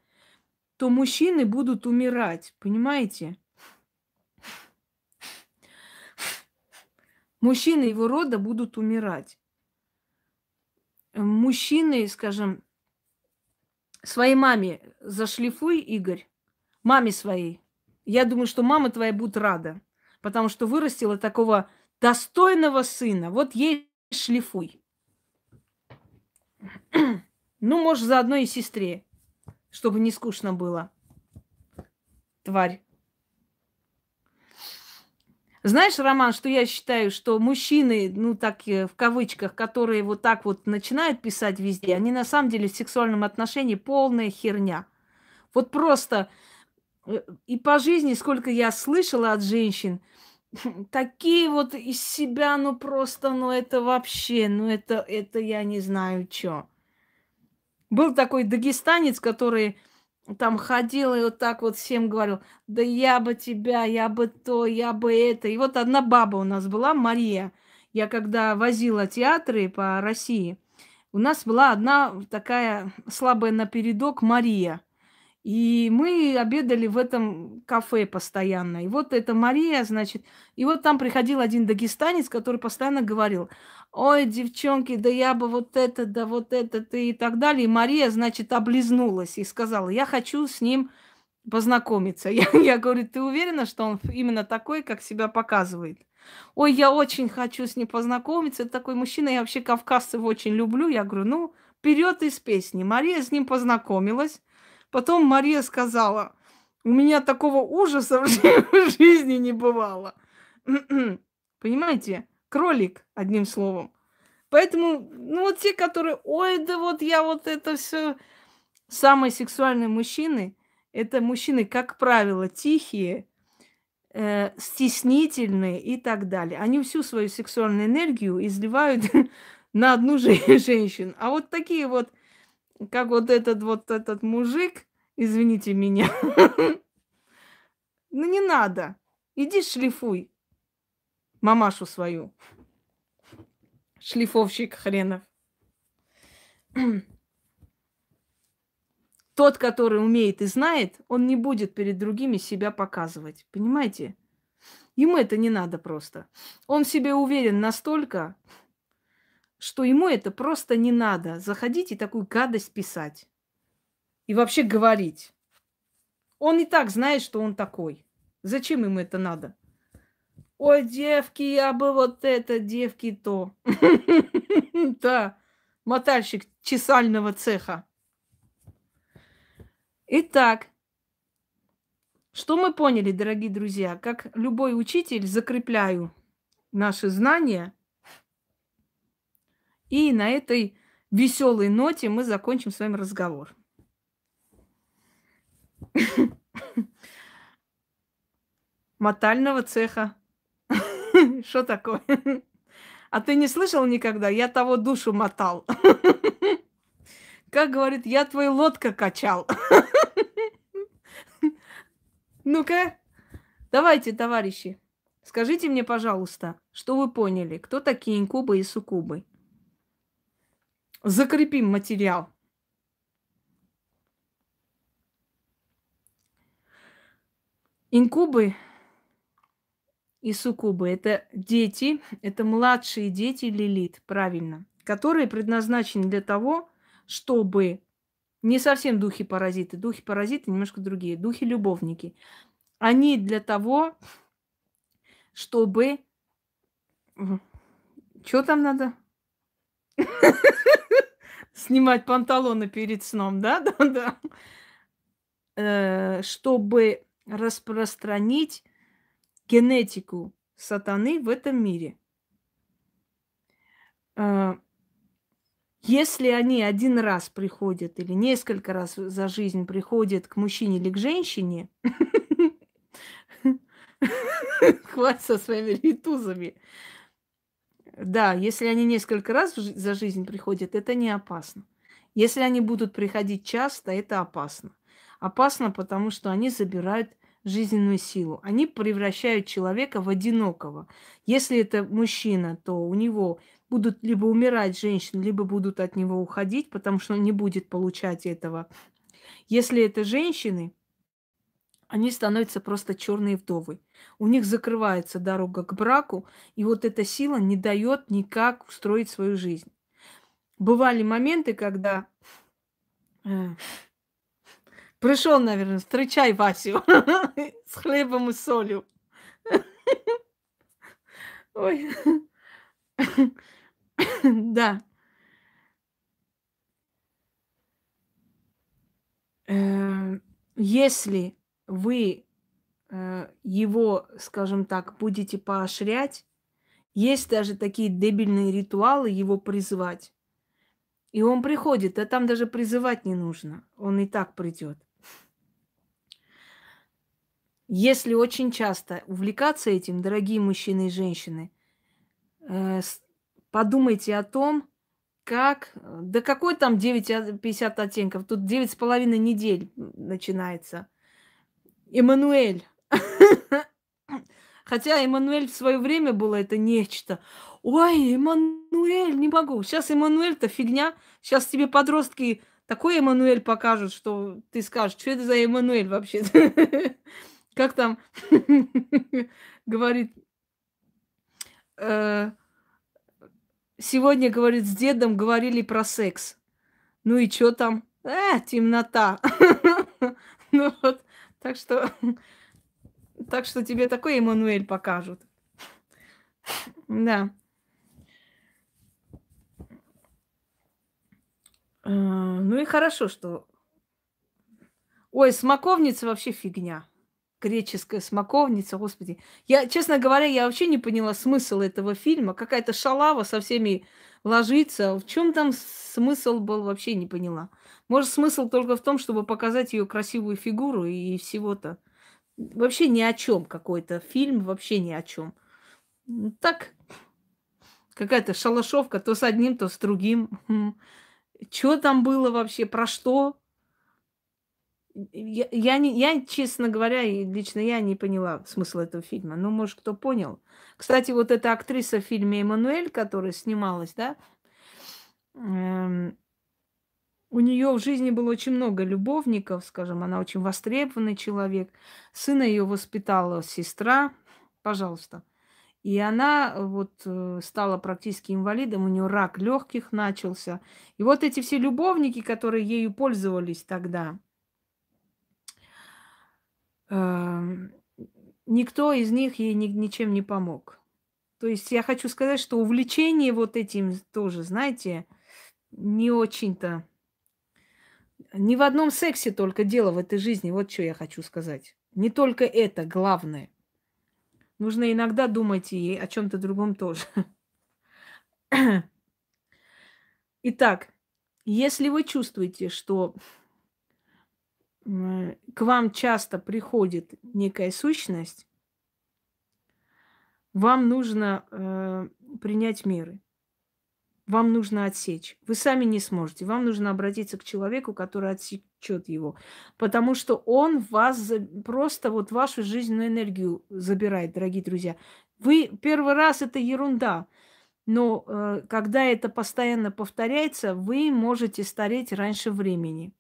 то мужчины будут умирать, понимаете? Мужчины его рода будут умирать. Мужчины, скажем, своей маме зашлифуй, Игорь, маме своей. Я думаю, что мама твоя будет рада, потому что вырастила такого достойного сына. Вот ей шлифуй. (clears throat) Ну, может, заодно и сестре, чтобы не скучно было. Тварь. Знаешь, Роман, что я считаю, что мужчины, ну так э, в кавычках, которые вот так вот начинают писать везде, они на самом деле в сексуальном отношении полная херня. Вот просто э, и по жизни, сколько я слышала от женщин, (laughs) такие вот из себя, ну просто, ну это вообще, ну это, это я не знаю что. Был такой дагестанец, который там ходил и вот так вот всем говорил, да я бы тебя, я бы то, я бы это. И вот одна баба у нас была, Мария. Я когда возила театры по России, у нас была одна такая слабая напередок Мария – и мы обедали в этом кафе постоянно. И вот эта Мария, значит. И вот там приходил один дагестанец, который постоянно говорил, ой, девчонки, да я бы вот это, да вот это, ты и так далее. И Мария, значит, облизнулась и сказала, я хочу с ним познакомиться. (laughs) Я, я говорю, ты уверена, что он именно такой, как себя показывает? Ой, я очень хочу с ним познакомиться. Это такой мужчина, я вообще кавказцев очень люблю. Я говорю, ну, вперед из песни. Мария с ним познакомилась. Потом Мария сказала, у меня такого ужаса в (laughs) жизни не бывало. (clears throat) Понимаете? Кролик, одним словом. Поэтому, ну вот те, которые, ой, да вот я вот это все... Самые сексуальные мужчины, это мужчины, как правило, тихие, э, стеснительные и так далее. Они всю свою сексуальную энергию изливают (laughs) на одну (laughs) женщину. А вот такие вот как вот этот вот этот мужик, извините меня, (laughs) ну не надо, иди шлифуй мамашу свою, шлифовщик хренов. (clears throat) Тот, который умеет и знает, он не будет перед другими себя показывать. Понимаете? Ему это не надо просто. Он в себе уверен настолько, что ему это просто не надо. Заходить и такую гадость писать. И вообще говорить. Он и так знает, что он такой. Зачем ему это надо? Ой, девки, я бы вот это, девки то. (laughs) Да, мотальщик чесального цеха. Итак, что мы поняли, дорогие друзья? Как любой учитель, закрепляю наши знания – и на этой веселой ноте мы закончим с вами разговор. Мотального цеха. Что такое? А ты не слышал никогда? Я того душу мотал. Как говорит, я твою лодка качал. Ну-ка, давайте, товарищи, скажите мне, пожалуйста, что вы поняли? Кто такие инкубы и сукубы? закрепим материал. Инкубы и сукубы – это дети, это младшие дети Лилит, правильно, которые предназначены для того, чтобы не совсем духи-паразиты, духи-паразиты немножко другие, духи-любовники. Они для того, чтобы... Что там надо? (laughs) снимать панталоны перед сном, да, (laughs) да, да, э, чтобы распространить генетику сатаны в этом мире. Э, если они один раз приходят или несколько раз за жизнь приходят к мужчине или к женщине, (laughs) хватит со своими ритузами, да, если они несколько раз за жизнь приходят, это не опасно. Если они будут приходить часто, это опасно. Опасно, потому что они забирают жизненную силу. Они превращают человека в одинокого. Если это мужчина, то у него будут либо умирать женщины, либо будут от него уходить, потому что он не будет получать этого. Если это женщины, они становятся просто черные вдовы. У них закрывается дорога к браку, и вот эта сила не дает никак устроить свою жизнь. Бывали моменты, когда э, пришел, наверное, встречай Васю (laughs) с хлебом и солью. (laughs) Ой. (laughs) Да. Э, если вы э, его, скажем так, будете поощрять. Есть даже такие дебильные ритуалы его призвать, И он приходит, а там даже призывать не нужно. Он и так придет. Если очень часто увлекаться этим, дорогие мужчины и женщины, э, подумайте о том, как... Э, да какой там 9, 50 а, оттенков? Тут 9,5 недель начинается – Эммануэль. (laughs) Хотя Эммануэль в свое время было это нечто. Ой, Эммануэль, не могу. Сейчас Эммануэль-то фигня. Сейчас тебе подростки такой Эммануэль покажут, что ты скажешь, что это за Эммануэль вообще? (laughs) Как там (laughs) говорит... Э, Сегодня, говорит, с дедом говорили про секс. Ну и что там? Э, темнота. Ну вот, так что... (laughs) Так что тебе такой Эммануэль покажут. Да. Э, ну и хорошо, что... Ой, смоковница вообще фигня. Греческая смоковница, господи. Я, честно говоря, я вообще не поняла смысл этого фильма. Какая-то шалава со всеми ложиться. В чем там смысл был, вообще не поняла. Может, смысл только в том, чтобы показать ее красивую фигуру и всего-то. Вообще ни о чем какой-то фильм, вообще ни о чем. Так, какая-то шалашовка, то с одним, то с другим. Хм. Что там было вообще, про что? Я, я, не, я, честно говоря, и лично я не поняла смысл этого фильма. Ну, может, кто понял. Кстати, вот эта актриса в фильме «Эммануэль», которая снималась, да, эм, у нее в жизни было очень много любовников, скажем, она очень востребованный человек. Сына ее воспитала сестра, пожалуйста. И она э, вот э, стала практически инвалидом, у нее рак легких начался. И вот эти все любовники, которые ею пользовались тогда, никто из них ей ничем не помог. То есть я хочу сказать, что увлечение вот этим тоже, знаете, не очень-то... Ни в одном сексе только дело в этой жизни. Вот что я хочу сказать. Не только это главное. Нужно иногда думать и о чем-то другом тоже. (clears throat) Итак, если вы чувствуете, что к вам часто приходит некая сущность, вам нужно э, принять меры, вам нужно отсечь. Вы сами не сможете, вам нужно обратиться к человеку, который отсечет его, потому что он вас просто вот вашу жизненную энергию забирает, дорогие друзья. Вы первый раз это ерунда, но э, когда это постоянно повторяется, вы можете стареть раньше времени.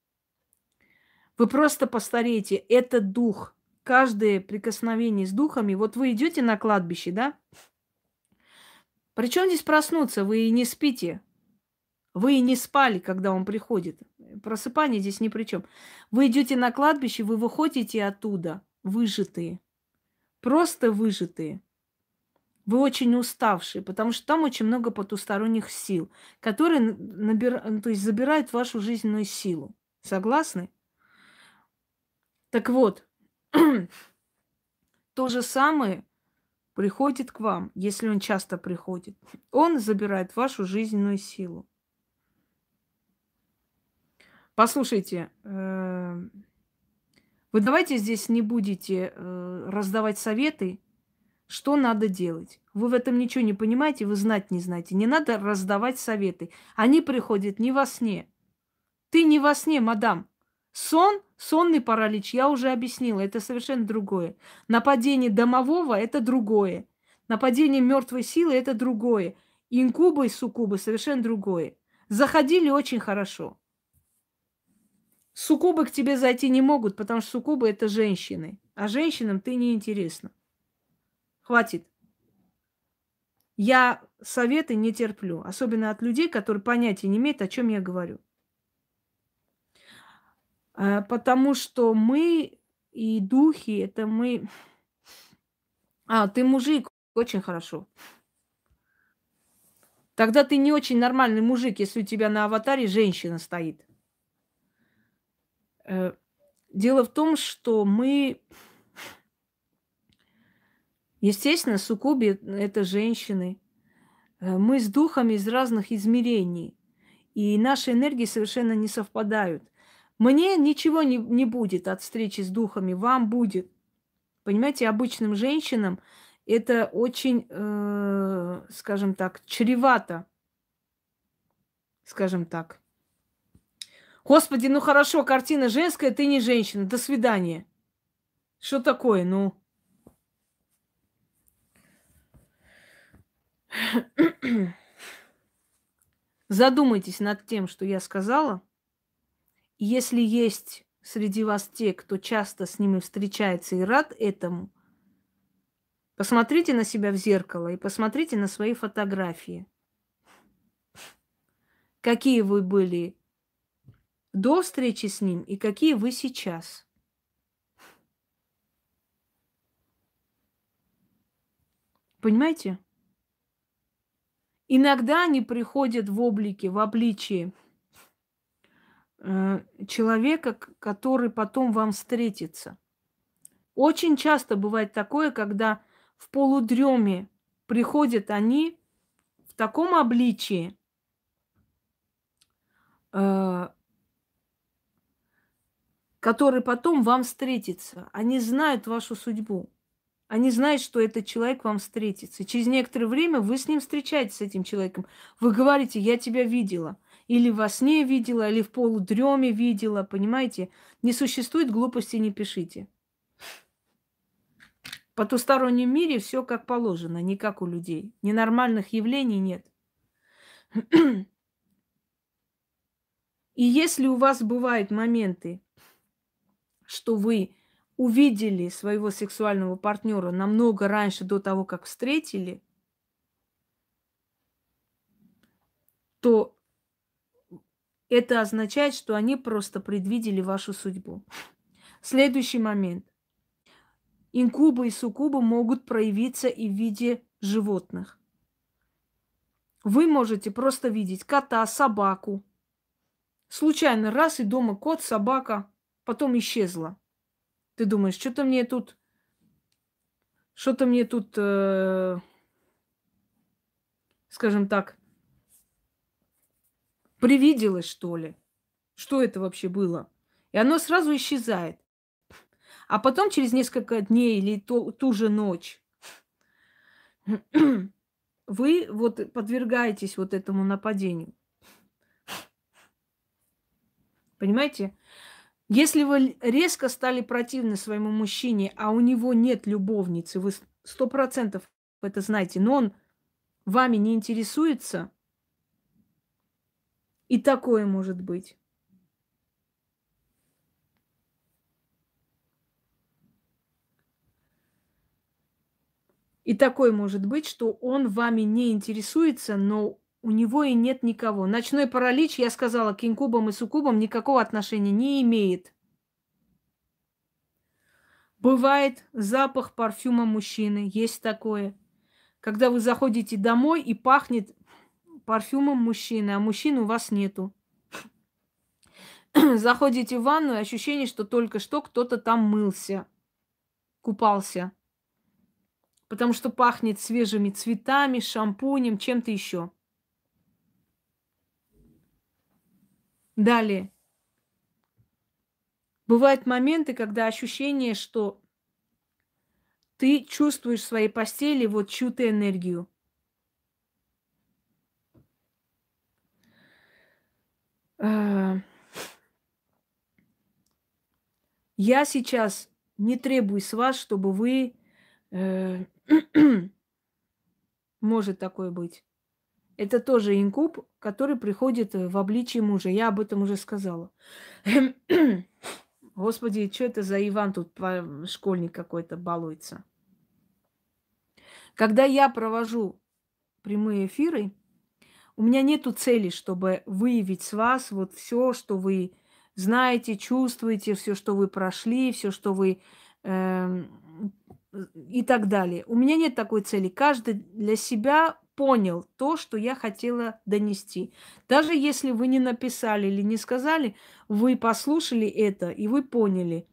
Вы просто постареете. Это дух. Каждое прикосновение с духами. Вот вы идете на кладбище, да? Причем здесь проснуться? Вы и не спите. Вы и не спали, когда он приходит. Просыпание здесь ни при чем. Вы идете на кладбище, вы выходите оттуда выжатые. Просто выжатые. Вы очень уставшие, потому что там очень много потусторонних сил, которые набир... то есть забирают вашу жизненную силу. Согласны? Так вот, (clears throat) то же самое приходит к вам, если он часто приходит. Он забирает вашу жизненную силу. Послушайте, э, вы давайте здесь не будете э, раздавать советы, что надо делать. Вы в этом ничего не понимаете, вы знать не знаете. Не надо раздавать советы. Они приходят не во сне. Ты не во сне, мадам. Сон, сонный паралич, я уже объяснила, это совершенно другое. Нападение домового – это другое. Нападение мертвой силы – это другое. Инкубы и суккубы – совершенно другое. Заходили очень хорошо. Суккубы к тебе зайти не могут, потому что суккубы – это женщины. А женщинам ты неинтересна. Хватит. Я советы не терплю, особенно от людей, которые понятия не имеют, о чем я говорю. А, потому что мы и духи, это мы... А, ты мужик, очень хорошо. Тогда ты не очень нормальный мужик, если у тебя на аватаре женщина стоит. Э, дело в том, что мы... Естественно, сукуби – это женщины. Э, мы с духами из разных измерений. И наши энергии совершенно не совпадают. Мне ничего не, не будет от встречи с духами, вам будет. Понимаете, обычным женщинам это очень, э, скажем так, чревато. Скажем так. Господи, ну хорошо, картина женская, ты не женщина. До свидания. Что такое, ну? Задумайтесь над тем, что я сказала. Если есть среди вас те, кто часто с ними встречается и рад этому, посмотрите на себя в зеркало и посмотрите на свои фотографии. Какие вы были до встречи с ним и какие вы сейчас. Понимаете? Иногда они приходят в облике, в обличии – Э, человека, который потом вам встретится. Очень часто бывает такое, когда в полудреме приходят они в таком обличии, э, который потом вам встретится. Они знают вашу судьбу. Они знают, что этот человек вам встретится. И через некоторое время вы с ним встречаетесь, с этим человеком. Вы говорите, я тебя видела или во сне видела, или в полудреме видела, понимаете? Не существует глупости, не пишите. В потустороннем мире все как положено, не как у людей. Ненормальных явлений нет. (clears throat) И если у вас бывают моменты, что вы увидели своего сексуального партнера намного раньше до того, как встретили, то это означает, что они просто предвидели вашу судьбу. Следующий момент. Инкубы и суккубы могут проявиться и в виде животных. Вы можете просто видеть кота, собаку. Случайно раз и дома кот, собака, потом исчезла. Ты думаешь, что-то мне тут... Что-то мне тут, э, скажем так, Привиделось, что ли? Что это вообще было? И оно сразу исчезает. А потом через несколько дней или ту, ту же ночь (clears throat) вы вот подвергаетесь вот этому нападению. Понимаете? Если вы резко стали противны своему мужчине, а у него нет любовницы, вы сто процентов это знаете, но он вами не интересуется – и такое может быть. И такое может быть, что он вами не интересуется, но у него и нет никого. Ночной паралич, я сказала, к инкубам и сукубам никакого отношения не имеет. Бывает запах парфюма мужчины, есть такое. Когда вы заходите домой и пахнет парфюмом мужчины, а мужчин у вас нету. (clears throat) Заходите в ванну, и ощущение, что только что кто-то там мылся, купался. Потому что пахнет свежими цветами, шампунем, чем-то еще. Далее. Бывают моменты, когда ощущение, что ты чувствуешь в своей постели вот чью-то энергию. А, я сейчас не требую с вас, чтобы вы... Э, (clears throat) может такое быть. Это тоже инкуб, который приходит э, в обличии мужа. Я об этом уже сказала. (clears throat) Господи, что это за Иван тут, школьник какой-то, балуется? Когда я провожу прямые эфиры, у меня нету цели, чтобы выявить с вас вот все, что вы знаете, чувствуете, все, что вы прошли, все, что вы э, и так далее. У меня нет такой цели. Каждый для себя понял то, что я хотела донести. Даже если вы не написали или не сказали, вы послушали это и вы поняли.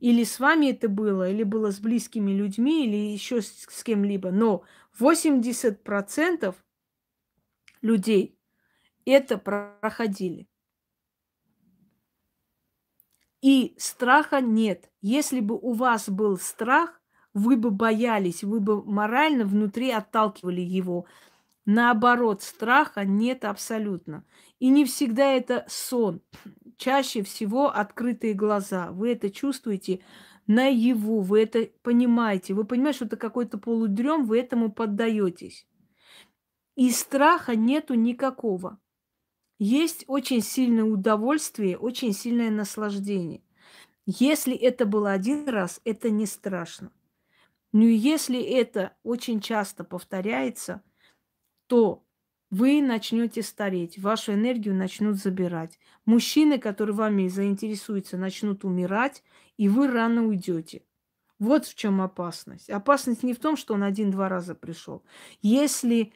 Или с вами это было, или было с близкими людьми, или еще с кем-либо. Но 80% людей это проходили. И страха нет. Если бы у вас был страх, вы бы боялись, вы бы морально внутри отталкивали его. Наоборот, страха нет абсолютно. И не всегда это сон. Чаще всего открытые глаза. Вы это чувствуете наяву, вы это понимаете. Вы понимаете, что это какой-то полудрем, вы этому поддаетесь. И страха нету никакого. Есть очень сильное удовольствие, очень сильное наслаждение. Если это было один раз, это не страшно. Но если это очень часто повторяется, то вы начнете стареть, вашу энергию начнут забирать. Мужчины, которые вами заинтересуются, начнут умирать, и вы рано уйдете. Вот в чем опасность. Опасность не в том, что он один-два раза пришел. Если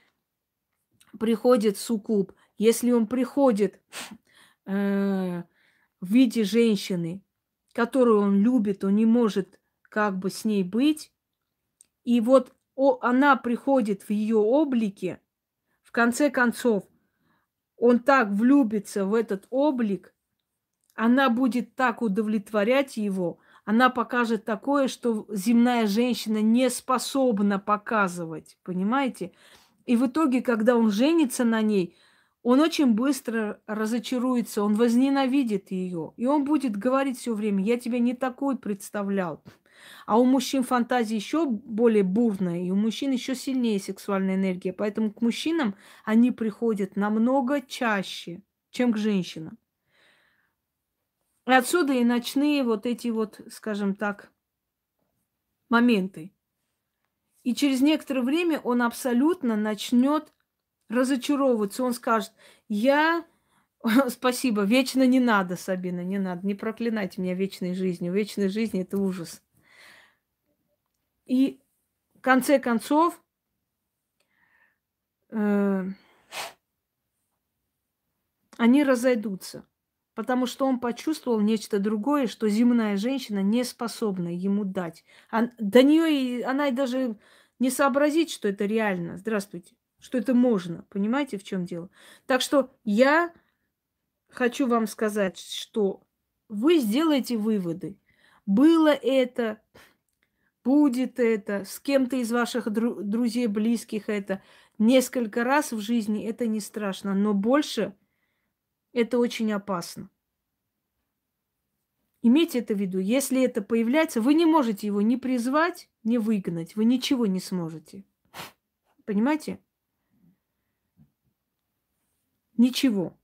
приходит суккуб, если он приходит (laughs) э, в виде женщины, которую он любит, он не может как бы с ней быть, и вот о, она приходит в ее облике, в конце концов, он так влюбится в этот облик, она будет так удовлетворять его, она покажет такое, что земная женщина не способна показывать, понимаете? И в итоге, когда он женится на ней, он очень быстро разочаруется, он возненавидит ее. И он будет говорить все время, я тебя не такой представлял. А у мужчин фантазия еще более бурная, и у мужчин еще сильнее сексуальная энергия. Поэтому к мужчинам они приходят намного чаще, чем к женщинам. И отсюда и ночные вот эти вот, скажем так, моменты. И через некоторое время он абсолютно начнет разочаровываться. Он скажет, я... (laughs) Спасибо, вечно не надо, Сабина, не надо. Не проклинайте меня вечной жизнью. Вечной жизни это ужас. И в конце концов, э, они разойдутся потому что он почувствовал нечто другое, что земная женщина не способна ему дать. А, до нее и, она и даже не сообразит, что это реально. Здравствуйте, что это можно. Понимаете, в чем дело? Так что я хочу вам сказать, что вы сделаете выводы. Было это, будет это, с кем-то из ваших друзей, близких это. Несколько раз в жизни это не страшно, но больше – это очень опасно. Имейте это в виду. Если это появляется, вы не можете его ни призвать, ни выгнать. Вы ничего не сможете. Понимаете? Ничего.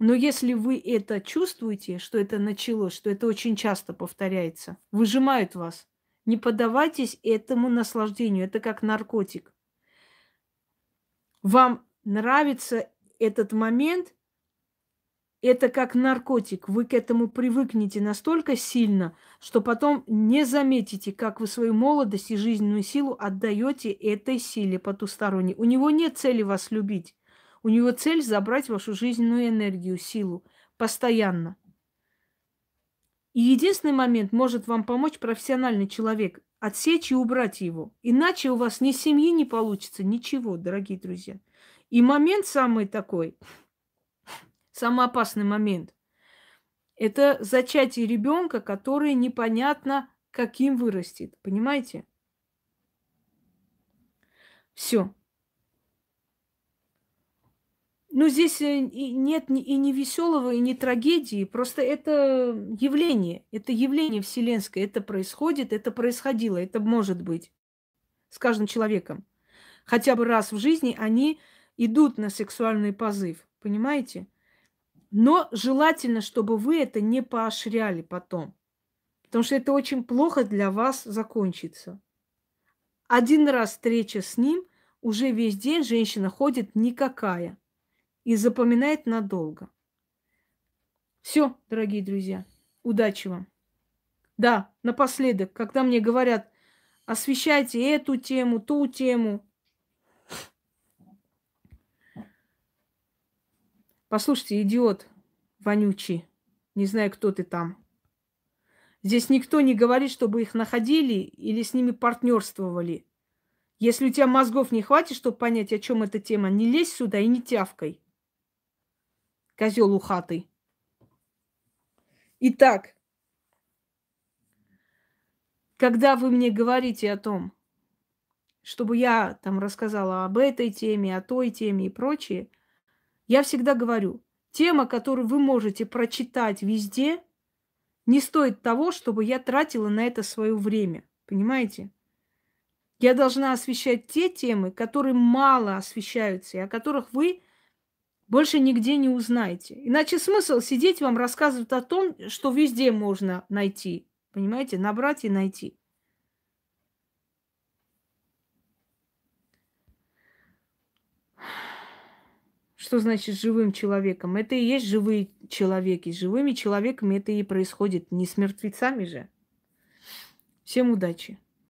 Но если вы это чувствуете, что это началось, что это очень часто повторяется, выжимают вас, не поддавайтесь этому наслаждению. Это как наркотик. Вам нравится этот момент, это как наркотик. Вы к этому привыкнете настолько сильно, что потом не заметите, как вы свою молодость и жизненную силу отдаете этой силе потусторонней. У него нет цели вас любить. У него цель забрать вашу жизненную энергию, силу. Постоянно. И единственный момент может вам помочь профессиональный человек. Отсечь и убрать его. Иначе у вас ни семьи не получится, ничего, дорогие друзья. И момент самый такой – Самый опасный момент. Это зачатие ребенка, который непонятно каким вырастет. Понимаете? Все. Ну, здесь э, и нет и не веселого, и не трагедии. Просто это явление. Это явление вселенское. Это происходит, это происходило, это может быть с каждым человеком. Хотя бы раз в жизни они идут на сексуальный позыв. Понимаете? Но желательно, чтобы вы это не поощряли потом. Потому что это очень плохо для вас закончится. Один раз встреча с ним, уже весь день женщина ходит никакая и запоминает надолго. Все, дорогие друзья, удачи вам. Да, напоследок, когда мне говорят, освещайте эту тему, ту тему, Послушайте, идиот вонючий, не знаю, кто ты там. Здесь никто не говорит, чтобы их находили или с ними партнерствовали. Если у тебя мозгов не хватит, чтобы понять, о чем эта тема, не лезь сюда и не тявкой. Козел ухатый. Итак, когда вы мне говорите о том, чтобы я там рассказала об этой теме, о той теме и прочее – я всегда говорю, тема, которую вы можете прочитать везде, не стоит того, чтобы я тратила на это свое время. Понимаете? Я должна освещать те темы, которые мало освещаются, и о которых вы больше нигде не узнаете. Иначе смысл сидеть вам рассказывать о том, что везде можно найти. Понимаете? Набрать и найти. Что значит живым человеком? Это и есть живые человеки. живыми человеками это и происходит. Не с мертвецами же. Всем удачи!